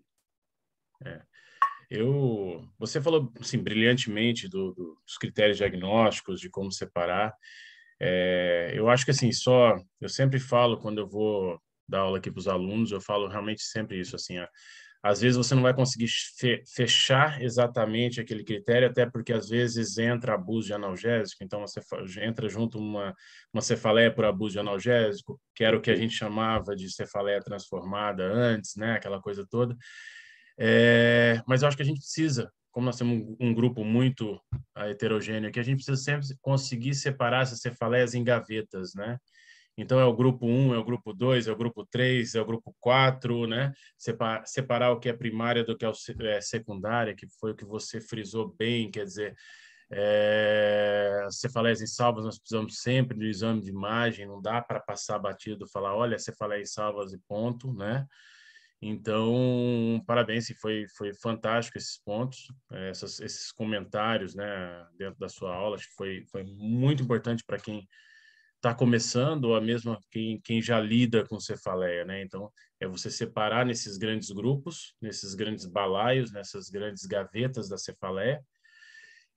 É. Eu, você falou assim, brilhantemente do, do, dos critérios diagnósticos, de como separar. É, eu acho que assim, só eu sempre falo quando eu vou dar aula aqui para os alunos, eu falo realmente sempre isso assim, a, às vezes você não vai conseguir fechar exatamente aquele critério, até porque às vezes entra abuso de analgésico, então você entra junto uma, uma cefaleia por abuso de analgésico, que era o que a gente chamava de cefaleia transformada antes, né? aquela coisa toda. É, mas eu acho que a gente precisa, como nós temos um, grupo muito ah, heterogêneo aqui, a gente precisa sempre conseguir separar essas cefaleias em gavetas, né? Então, é o grupo 1, é o grupo 2, é o grupo 3, é o grupo 4, né? Separar, o que é primária do que é, é secundária, que foi o que você frisou bem, quer dizer, é, cefaleias e salvas nós precisamos sempre do exame de imagem, não dá para passar batido, falar, olha, cefaleia e salvas e ponto, né? Então, parabéns, foi, foi fantástico esses pontos, é, essas, esses comentários né, dentro da sua aula, acho que foi, foi muito importante para quem está começando, a mesma quem, quem já lida com cefaleia, né? Então, é você separar nesses grandes grupos, nesses grandes balaios, nessas grandes gavetas da cefaleia,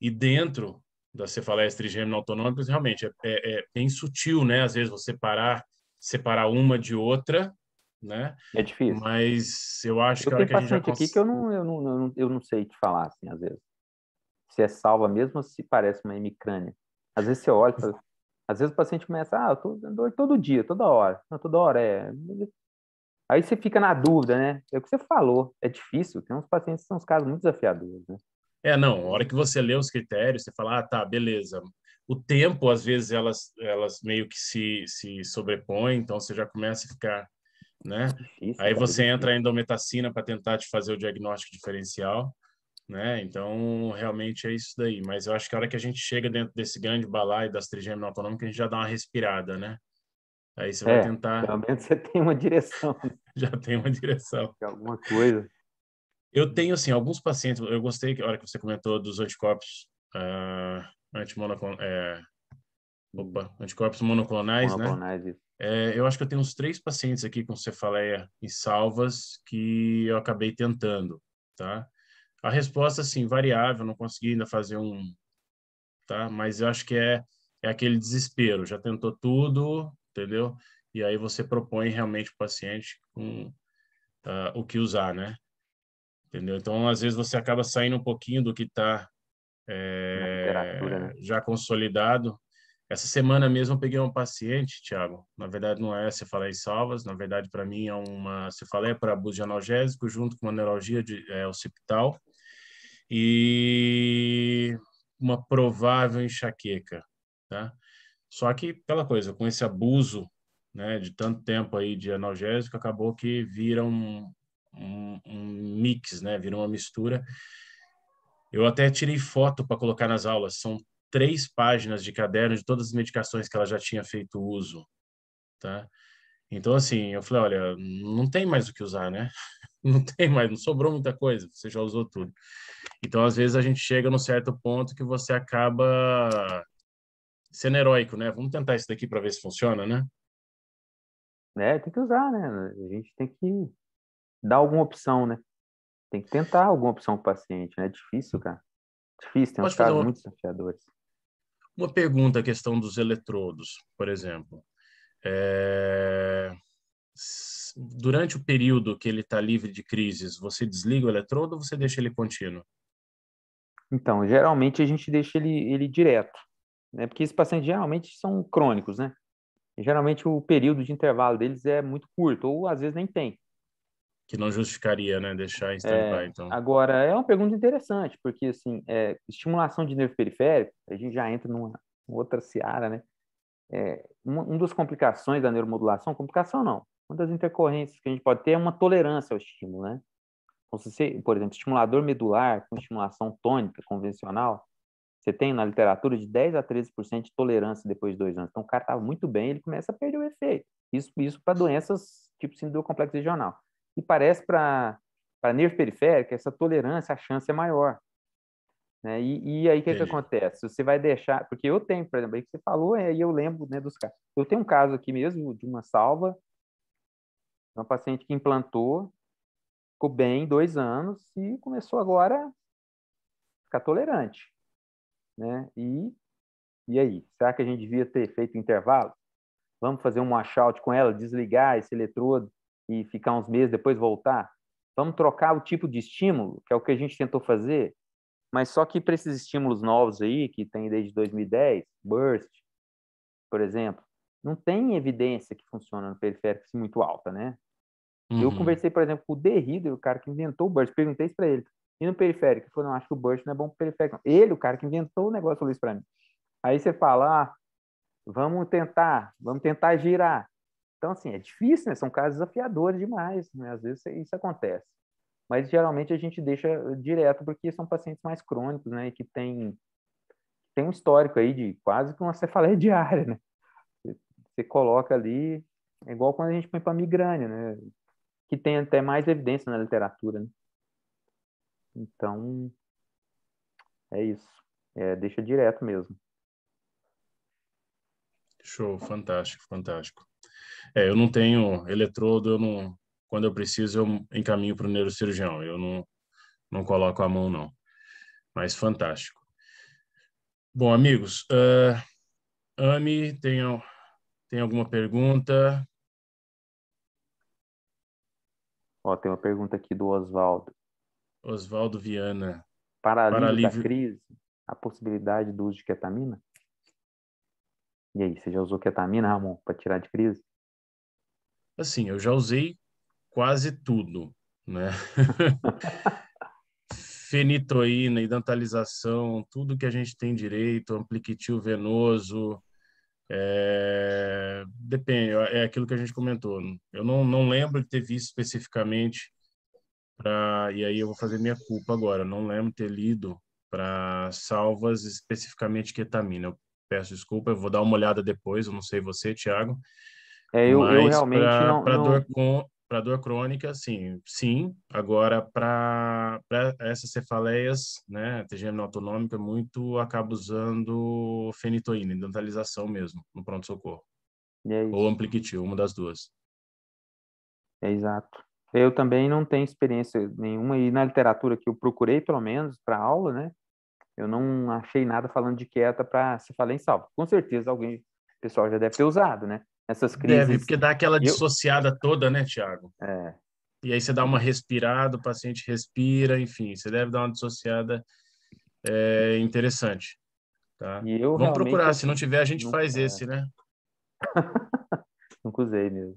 e dentro da cefaleia trigêmeo autonômica realmente é, é, é, bem sutil, né? Às vezes você parar, separar uma de outra, né? É difícil. Mas eu acho eu que, tenho que a gente já aqui que eu não, eu não, eu, não, eu não sei te falar, assim, às vezes. Se é salva mesmo, se parece uma hemicrânia. Às vezes você olha às vezes o paciente começa, ah, eu tô com dor todo dia, toda hora. Não, toda hora é. Aí você fica na dúvida, né? É o que você falou, é difícil. Tem uns pacientes que são uns casos muito desafiadores, né? É, não. A hora que você lê os critérios, você fala, ah, tá, beleza. O tempo, às vezes, elas, elas meio que se, se sobrepõem, então você já começa a ficar, né? difícil, Aí é você é entra a endometacina para tentar te fazer o diagnóstico diferencial né? Então, realmente é isso daí. Mas eu acho que a hora que a gente chega dentro desse grande balaio das trigêmeas autonômicas, a gente já dá uma respirada, né? Aí você é, vai tentar. Pelo menos você tem uma direção. Né? *laughs* já tem uma direção. Alguma coisa. Eu tenho, assim, alguns pacientes. Eu gostei que a hora que você comentou dos anticorpos uh, É... Opa, anticorpos monoclonais, né? monoclonais né? É, eu acho que eu tenho uns três pacientes aqui com cefaleia em salvas que eu acabei tentando, tá? A resposta, assim, variável, não consegui ainda fazer um, tá? Mas eu acho que é, é aquele desespero, já tentou tudo, entendeu? E aí você propõe realmente para o paciente com uh, o que usar, né? Entendeu? Então, às vezes você acaba saindo um pouquinho do que está é, eh, né? já consolidado. Essa semana mesmo eu peguei um paciente, Thiago. Na verdade, não é cefaleia e salvas. Na verdade, para mim, é uma é para abuso de analgésico junto com uma neurologia de, é, occipital e uma provável enxaqueca, tá? Só que, pela coisa, com esse abuso né, de tanto tempo aí de analgésico, acabou que vira um, um, um mix, né? Vira uma mistura. Eu até tirei foto para colocar nas aulas. São três páginas de caderno de todas as medicações que ela já tinha feito uso, tá? Então, assim, eu falei, olha, não tem mais o que usar, né? *laughs* Não tem mais, não sobrou muita coisa, você já usou tudo. Então, às vezes, a gente chega num certo ponto que você acaba sendo heróico, né? Vamos tentar isso daqui para ver se funciona, né? É, tem que usar, né? A gente tem que dar alguma opção, né? Tem que tentar alguma opção para o paciente, né? É difícil, cara. Difícil, tem uns casos uma... muito desafiadores. Uma pergunta, a questão dos eletrodos, por exemplo. É... Durante o período que ele está livre de crises, você desliga o eletrodo ou você deixa ele contínuo? Então, geralmente a gente deixa ele, ele direto, né? Porque esses pacientes geralmente são crônicos, né? E, geralmente o período de intervalo deles é muito curto, ou às vezes nem tem. Que não justificaria, né? Deixar em é, stand-by, é, então. Agora, é uma pergunta interessante, porque, assim, é, estimulação de nervo periférico, a gente já entra numa outra seara, né? É, uma, uma das complicações da neuromodulação, complicação não, uma das intercorrências que a gente pode ter é uma tolerância ao estímulo, né? Então, se você, por exemplo, estimulador medular com estimulação tônica convencional, você tem na literatura de 10 a 13% de tolerância depois de dois anos. Então, o cara estava tá muito bem, ele começa a perder o efeito. Isso, isso para doenças tipo síndrome do complexo regional. E parece para nervo periférico, essa tolerância, a chance é maior. Né? E, e aí, o que, que acontece? Você vai deixar... Porque eu tenho, por exemplo, aí que você falou, é, e eu lembro né, dos casos. Eu tenho um caso aqui mesmo, de uma salva, uma paciente que implantou Ficou bem dois anos e começou agora a ficar tolerante. Né? E, e aí? Será que a gente devia ter feito intervalo? Vamos fazer um washout com ela, desligar esse eletrodo e ficar uns meses, depois voltar? Vamos trocar o tipo de estímulo, que é o que a gente tentou fazer, mas só que para esses estímulos novos aí, que tem desde 2010, Burst, por exemplo, não tem evidência que funciona no periférico muito alta, né? Uhum. Eu conversei, por exemplo, com o Derrida, o cara que inventou o Burst, perguntei isso para ele. E no periférico? Ele falou, não, acho que o Burst não é bom pro periférico. Não. Ele, o cara que inventou o negócio, falou isso para mim. Aí você fala, ah, vamos tentar, vamos tentar girar. Então, assim, é difícil, né? São casos desafiadores demais, né? Às vezes isso acontece. Mas, geralmente, a gente deixa direto, porque são pacientes mais crônicos, né? E que tem, tem um histórico aí de quase que uma cefaleia diária, né? Você coloca ali, é igual quando a gente põe para migrânia, né? que tem até mais evidência na literatura. Né? Então, é isso. É, deixa direto mesmo. Show, fantástico, fantástico. É, eu não tenho eletrodo, eu não, quando eu preciso eu encaminho para o neurocirurgião, eu não, não coloco a mão não. Mas fantástico. Bom, amigos, uh, Ami, tem, tem alguma pergunta? Ó, tem uma pergunta aqui do Oswaldo. Oswaldo Viana. Para a da crise, a possibilidade do uso de ketamina? E aí, você já usou ketamina, Ramon, para tirar de crise? Assim, eu já usei quase tudo, né? *laughs* Fenitoína, hidantalização, tudo que a gente tem direito, ampliquitil venoso, é, depende, é, é aquilo que a gente comentou. Eu não, não lembro de ter visto especificamente, pra, e aí eu vou fazer minha culpa agora, não lembro de ter lido para salvas especificamente ketamina. Eu peço desculpa, eu vou dar uma olhada depois, eu não sei você, Tiago. É, eu, eu realmente pra, não... Para dor com para dor crônica, sim, sim. Agora, para essas cefaleias, né, TGM autonômica, muito acaba usando fenitoína, dentalização mesmo, no pronto-socorro. É Ou ampliquitil, uma das duas. É exato. Eu também não tenho experiência nenhuma, e na literatura que eu procurei, pelo menos, para aula, né, eu não achei nada falando de quieta para cefaleia em salvo. Com certeza alguém, o pessoal já deve ter usado, né? essas crises. Deve, porque dá aquela dissociada eu... toda, né, Tiago? É. E aí você dá uma respirada, o paciente respira, enfim, você deve dar uma dissociada é, interessante. Tá? E eu Vamos procurar, assim se não tiver, a gente nunca... faz é. esse, né? *laughs* nunca usei mesmo.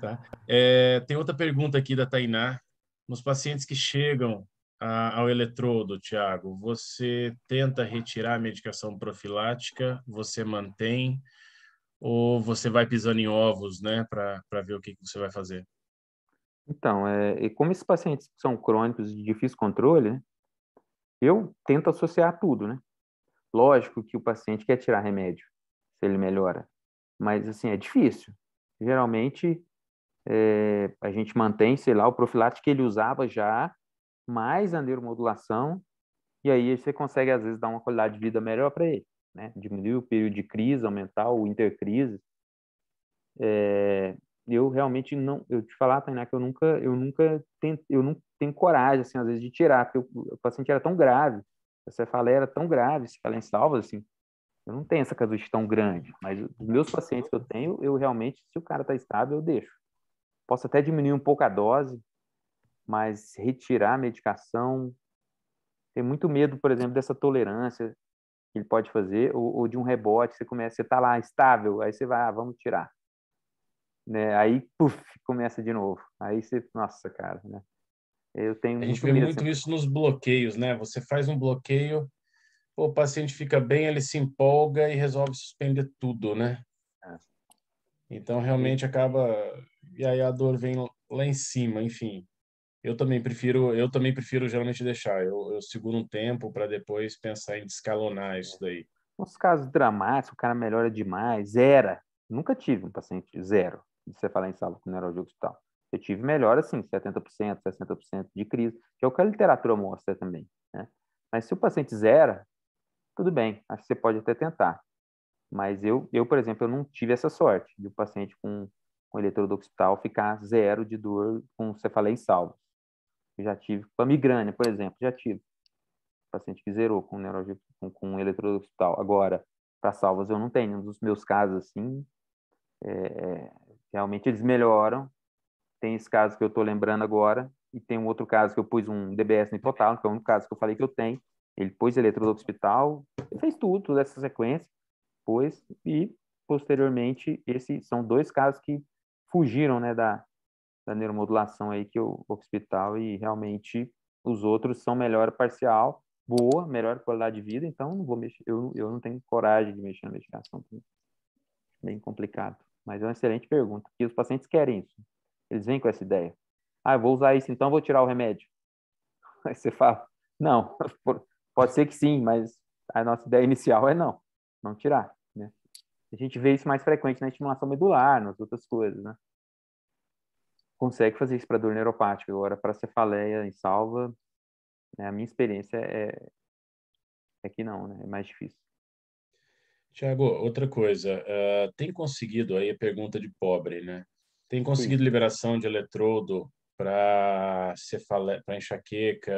Tá. É, tem outra pergunta aqui da Tainá. Nos pacientes que chegam a, ao eletrodo, Tiago, você tenta retirar a medicação profilática? Você mantém? Ou você vai pisando em ovos, né, para ver o que, que você vai fazer? Então, é, e como esses pacientes são crônicos de difícil controle, né, eu tento associar tudo, né? Lógico que o paciente quer tirar remédio, se ele melhora, mas assim é difícil. Geralmente é, a gente mantém, sei lá, o profilático que ele usava já, mais a neuromodulação, e aí você consegue às vezes dar uma qualidade de vida melhor para ele né? diminuir o período de crise, aumentar o intercrise. É, eu realmente não, eu te falar, Tainá, que eu nunca, eu nunca tento, eu não tenho coragem, assim, às vezes de tirar, porque o, o paciente era tão grave, essa falha era tão grave, se falar em salvas, assim, eu não tenho essa casuística tão grande, mas os meus pacientes que eu tenho, eu realmente, se o cara está estável, eu deixo. Posso até diminuir um pouco a dose, mas retirar a medicação, tem muito medo, por exemplo, dessa tolerância que ele pode fazer, ou, ou de um rebote, você começa, você está lá estável, aí você vai, ah, vamos tirar. Né? Aí, puf, começa de novo. Aí você, nossa, cara, né? Eu tenho A gente vê muito isso nos bloqueios, né? Você faz um bloqueio, o paciente fica bem, ele se empolga e resolve suspender tudo, né? É. Então, realmente acaba. E aí a dor vem lá em cima, enfim eu também prefiro, eu também prefiro geralmente deixar. Eu, eu seguro um tempo para depois pensar em descalonar isso daí. Nos casos dramáticos, o cara melhora demais, era. Nunca tive um paciente zero de falar em sala com neurologia hospital. Eu tive melhor, assim, 70%, 60% de crise, que é o que a literatura mostra também, né? Mas se o paciente zera, tudo bem, acho que você pode até tentar. Mas eu, eu por exemplo, eu não tive essa sorte de o um paciente com, com eletrodo hospital ficar zero de dor com cefaleia em salvos já tive, para migrânia, por exemplo, já tive. Paciente que zerou com neurologia, com, com hospital Agora, para salvas eu não tenho. Nos meus casos, assim, é, é realmente eles melhoram. Tem esse caso que eu estou lembrando agora, e tem um outro caso que eu pus um DBS no hipotálamo, que é um caso que eu falei que eu tenho. Ele pôs eletrodo hospital, fez tudo, toda essa sequência, pôs, e posteriormente, esses são dois casos que fugiram né, da, da neuromodulação aí que o hospital e realmente os outros são melhor parcial, boa, melhor qualidade de vida, então não vou mexer, eu, eu não tenho coragem de mexer na medicação. Tá bem complicado. Mas é uma excelente pergunta, porque os pacientes querem isso. Eles vêm com essa ideia. Ah, eu vou usar isso, então vou tirar o remédio. *laughs* Aí você fala, não, *laughs* pode ser que sim, mas a nossa ideia inicial é não, não tirar. Né? A gente vê isso mais frequente na estimulação medular, nas outras coisas, né? consegue fazer isso para dor neuropática. Agora, para cefaleia em salva, né, a minha experiência é, é que não, né? É mais difícil. Tiago, outra coisa, uh, tem conseguido aí a é pergunta de pobre, né? Tem conseguido Sim. liberação de eletrodo para para enxaqueca,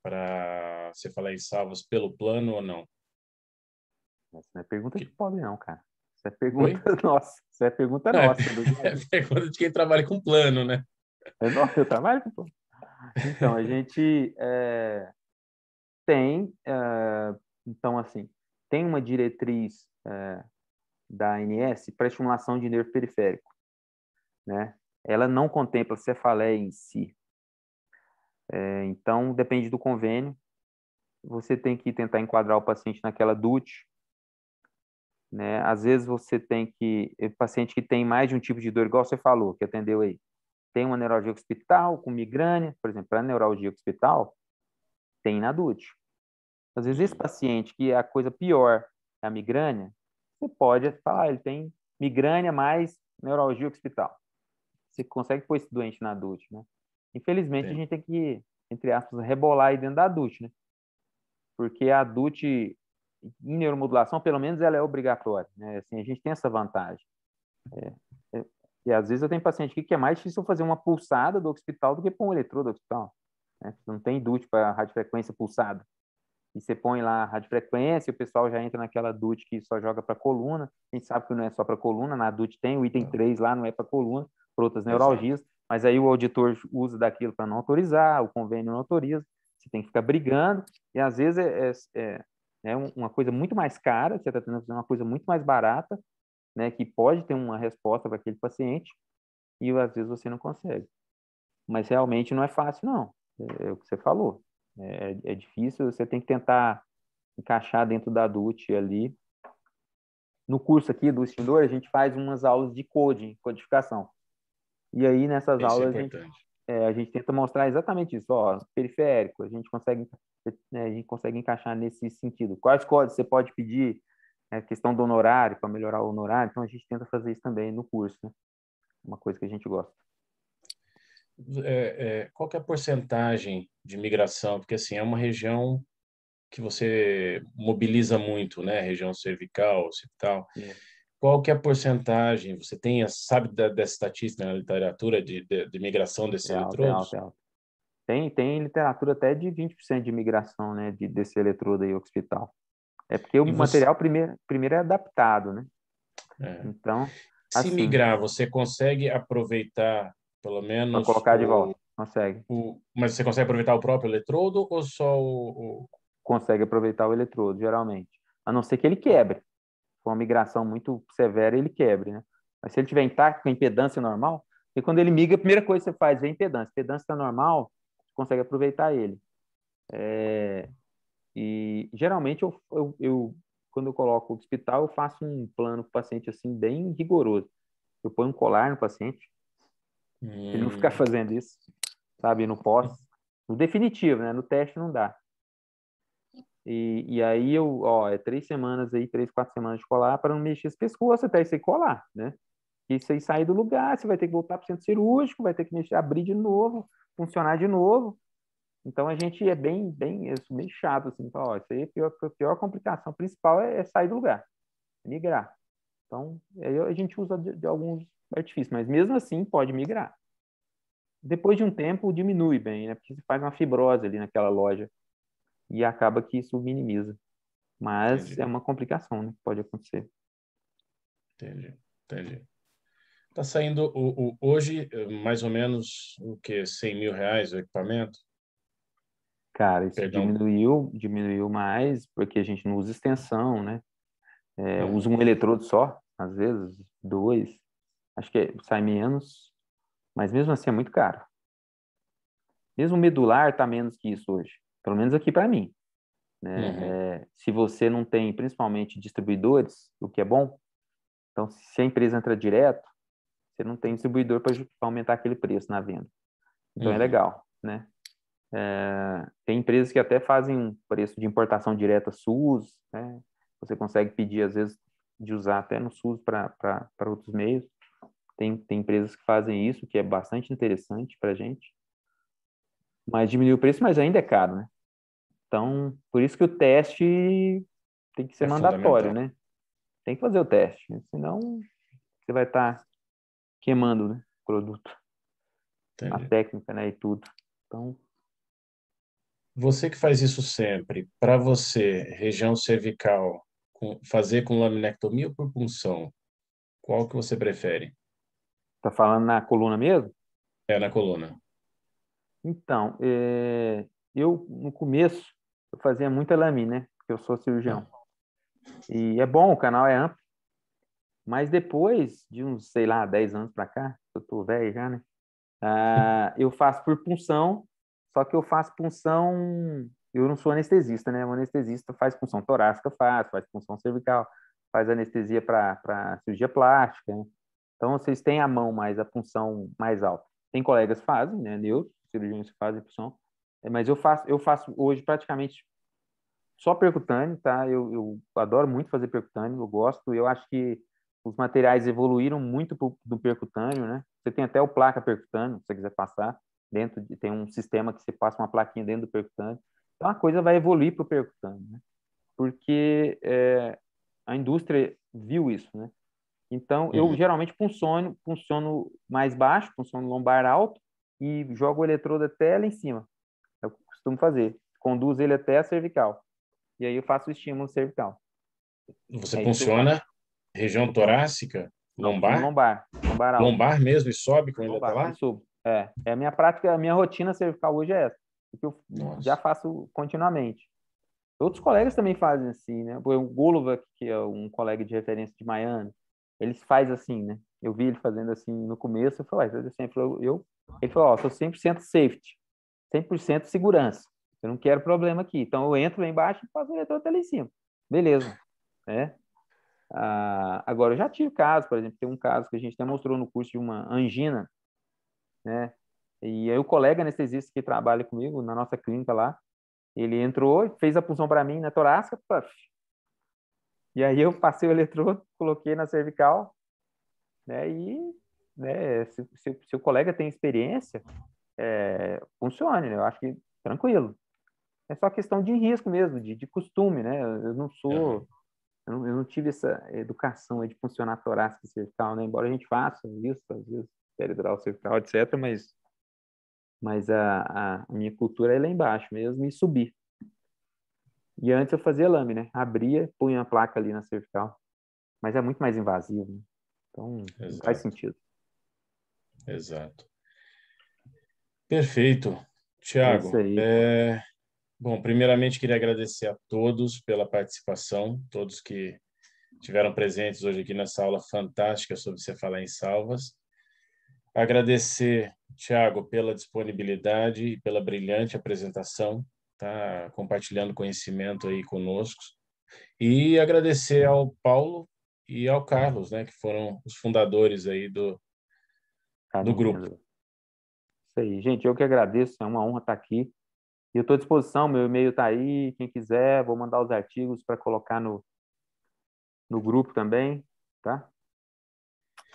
para cefaleia em salvas pelo plano ou não? Essa não é pergunta que... de pobre não, cara. Isso é pergunta Oi? *laughs* nossa. Isso é pergunta é, nossa. É, *laughs* é pergunta de quem trabalha com plano, né? É, nossa, eu trabalho com plano. Então, a gente é, tem, é, então, assim, tem uma diretriz é, da ANS para estimulação de nervo periférico, né? Ela não contempla cefaleia em si. É, então, depende do convênio, você tem que tentar enquadrar o paciente naquela DUT, né? Às vezes você tem que, eh, paciente que tem mais de um tipo de dor, igual você falou, que atendeu aí, tem uma neuralgia hospital com migrânia, por exemplo, para neuralgia hospital tem na Dute. Às vezes esse paciente que é a coisa pior é a migrânia, você pode falar, ah, ele tem migrânia mais neuralgia hospital, Você consegue pôr esse doente na Dute, né? Infelizmente, Sim. a gente tem que, entre aspas, rebolar aí dentro da Dute, né? Porque a Dute em neuromodulação, pelo menos, ela é obrigatória. Né? Assim, a gente tem essa vantagem. É, é, e às vezes eu tenho paciente aqui que é mais difícil fazer uma pulsada do hospital do que pôr um eletrodo do hospital. Né? Não tem dute para radiofrequência pulsada. E você põe lá a radiofrequência, o pessoal já entra naquela dute que só joga para coluna. A gente sabe que não é só para coluna, na dute tem o item 3 lá, não é para coluna, para outras neuralgias. Mas aí o auditor usa daquilo para não autorizar, o convênio não autoriza. Você tem que ficar brigando. E às vezes é, é, é né, uma coisa muito mais cara, você está tentando fazer uma coisa muito mais barata, né, que pode ter uma resposta para aquele paciente, e às vezes você não consegue. Mas realmente não é fácil, não. É, é, o que você falou. É, é, difícil, você tem que tentar encaixar dentro da DUT ali. No curso aqui do extendor, a gente faz umas aulas de coding, codificação. E aí, nessas Isso é aulas, é a gente é, a gente tenta mostrar exatamente isso, ó, periférico, a gente consegue, né, a gente consegue encaixar nesse sentido. Quais códigos você pode pedir? É, questão do honorário, para melhorar o honorário, então a gente tenta fazer isso também no curso, né? uma coisa que a gente gosta. É, é qual é a porcentagem de migração? Porque, assim, é uma região que você mobiliza muito, né? Região cervical, occipital. É qual que é a porcentagem? Você tem, sabe da, dessa estatística na literatura de, de, de migração desse é alto, É alto, alto. Tem, tem literatura até de 20% de migração né, de, desse eletrodo aí hospital. É porque o material primeiro, primeiro é adaptado, né? É. Então, se assim, migrar, você consegue aproveitar, pelo menos. colocar o, de volta, consegue. O, mas você consegue aproveitar o próprio eletrodo ou só o, Consegue aproveitar o eletrodo, geralmente. A não ser que ele quebre com uma migração muito severa, ele quebre, né? Mas se ele tiver intacto, com a impedância normal, e quando ele migra, a primeira coisa que você faz é a impedância. A impedância está normal, você consegue aproveitar ele. É, e geralmente eu, eu, eu, quando eu coloco o hospital, eu faço um plano para o paciente assim bem rigoroso. Eu ponho um colar no paciente, hum. ele não ficar hum. fazendo isso, sabe? No pós, no definitivo, né? No teste não dá. E, e aí eu, ó, é três semanas aí, três, quatro semanas de colar para não mexer esse pescoço até aí colar, né? E aí sair do lugar, você vai ter que voltar para o centro cirúrgico, vai ter que mexer, abrir de novo, funcionar de novo. Então a gente é bem, bem, é isso bem chato assim, Então, ó, isso aí é a pior, a pior complicação principal é, é sair do lugar, migrar. Então aí a gente usa de, de alguns artifícios, mas mesmo assim pode migrar. Depois de um tempo diminui bem, né? Porque se faz uma fibrose ali naquela loja e acaba que isso minimiza. Mas entendi. é uma complicação, né? Pode acontecer. Entendi, entendi. Tá saindo o, o, hoje mais ou menos o que 100 mil reais o equipamento? Cara, isso diminuiu, diminuiu mais porque a gente não usa extensão, né? É, é. Usa um eletrodo só, às vezes dois. Acho que é, sai menos, mas mesmo assim é muito caro. Mesmo medular está menos que isso hoje. Pelo menos aqui para mim. Né? Uhum. É, se você não tem, principalmente, distribuidores, o que é bom, então se a empresa entra direto, você não tem distribuidor para aumentar aquele preço na venda. Então é uhum. é legal, né? É, tem empresas que até fazem um preço de importação direta SUS, né? Você consegue pedir, às vezes, de usar até no SUS para outros meios. Tem, tem empresas que fazem isso, que é bastante interessante para a gente. Mas diminui o preço, mas ainda é caro, né? Então, por isso que o teste tem que ser é mandatório, né? Tem que fazer o teste, senão você vai estar tá queimando né, o produto, Entendi. a técnica, né, e tudo. Então, você que faz isso sempre, para você, região cervical, com, fazer com laminectomia ou por punção, qual que você prefere? Tá falando na coluna mesmo? É, na coluna. Então, é, eu, no começo, eu fazia muita lami, né? Porque eu sou cirurgião. E é bom, o canal é amplo. Mas depois de uns, sei lá, 10 anos para cá, eu tô velho já, né? Ah, eu faço por punção, só que eu faço punção. Eu não sou anestesista, né? O anestesista faz punção torácica, faz, faz punção cervical, faz anestesia para cirurgia plástica. Né? Então, vocês têm a mão mais, a punção mais alta. Tem colegas que fazem, né? Neuro, cirurgiões que fazem punção. É, mas eu faço, eu faço hoje praticamente só percutâneo, tá? Eu, eu adoro muito fazer percutâneo, eu gosto. Eu acho que os materiais evoluíram muito pro, do percutâneo, né? Você tem até o placa percutâneo, se você quiser passar. dentro de, Tem um sistema que você passa uma plaquinha dentro do percutâneo. Então, a coisa vai evoluir para o percutâneo, né? Porque é, a indústria viu isso, né? Então, eu uhum. geralmente funciono, funciono mais baixo, funciono lombar alto e jogo o eletrodo até lá em cima costumo fazer. Conduzo ele até a cervical. E aí eu faço o estímulo cervical. Você aí funciona tu... região torácica, lombar? Lombar. Lombar, alto. lombar mesmo e sobe quando lombar, ainda tá lá? Subo. É, é a minha prática, a minha rotina cervical hoje é essa. Que eu Nossa. já faço continuamente. Outros colegas também fazem assim, né? O Golova, que é um colega de referência de Miami, ele faz assim, né? Eu vi ele fazendo assim no começo, eu falei, ah, eu, sempre, eu, eu, ele falou, ó, oh, eu sempre sento safety. 100% segurança. Eu não quero problema aqui. Então, eu entro lá embaixo e faço o eletrodo lá em cima. Beleza. Né? Ah, agora, eu já tive casos, por exemplo, tem um caso que a gente até mostrou no curso de uma angina, né? E aí o colega anestesista que trabalha comigo na nossa clínica lá, ele entrou, e fez a punção para mim na torácica, puff. E aí eu passei o eletrodo, coloquei na cervical, né? E né, se, se o colega tem experiência, é, funcione, né? Eu acho que tranquilo. É só questão de risco mesmo, de, de costume, né? Eu não sou... É. Eu não, eu não, tive essa educação de funcionar torácica cervical, né? Embora a gente faça isso, às vezes, peridural cervical, etc., mas, mas a, a minha cultura é lá embaixo mesmo e subir. E antes eu fazia lame, né? Abria, punha a placa ali na cervical. Mas é muito mais invasivo, né? Então, faz sentido. Exato. Perfeito. Tiago, é... bom, primeiramente queria agradecer a todos pela participação, todos que tiveram presentes hoje aqui nessa aula fantástica sobre falar em Salvas. Agradecer, Tiago, pela disponibilidade e pela brilhante apresentação, tá compartilhando conhecimento aí conosco. E agradecer ao Paulo e ao Carlos, né, que foram os fundadores aí do, do grupo isso aí. Gente, eu que agradeço, é uma honra estar aqui. E eu estou à disposição, meu e-mail está aí, quem quiser, vou mandar os artigos para colocar no, no grupo também, tá?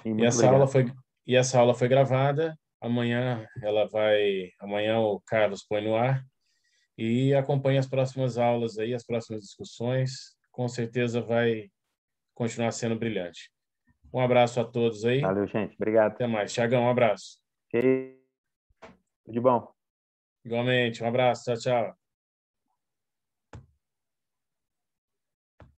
E, e essa aula foi, e essa aula foi gravada, amanhã ela vai, amanhã o Carlos põe no ar, e acompanhe as próximas aulas aí, as próximas discussões, com certeza vai continuar sendo brilhante. Um abraço a todos aí. Valeu, gente. Obrigado. Até mais. Tiagão, um abraço. Okay. Tudo de bom. Igualmente, um abraço, tchau, tchau.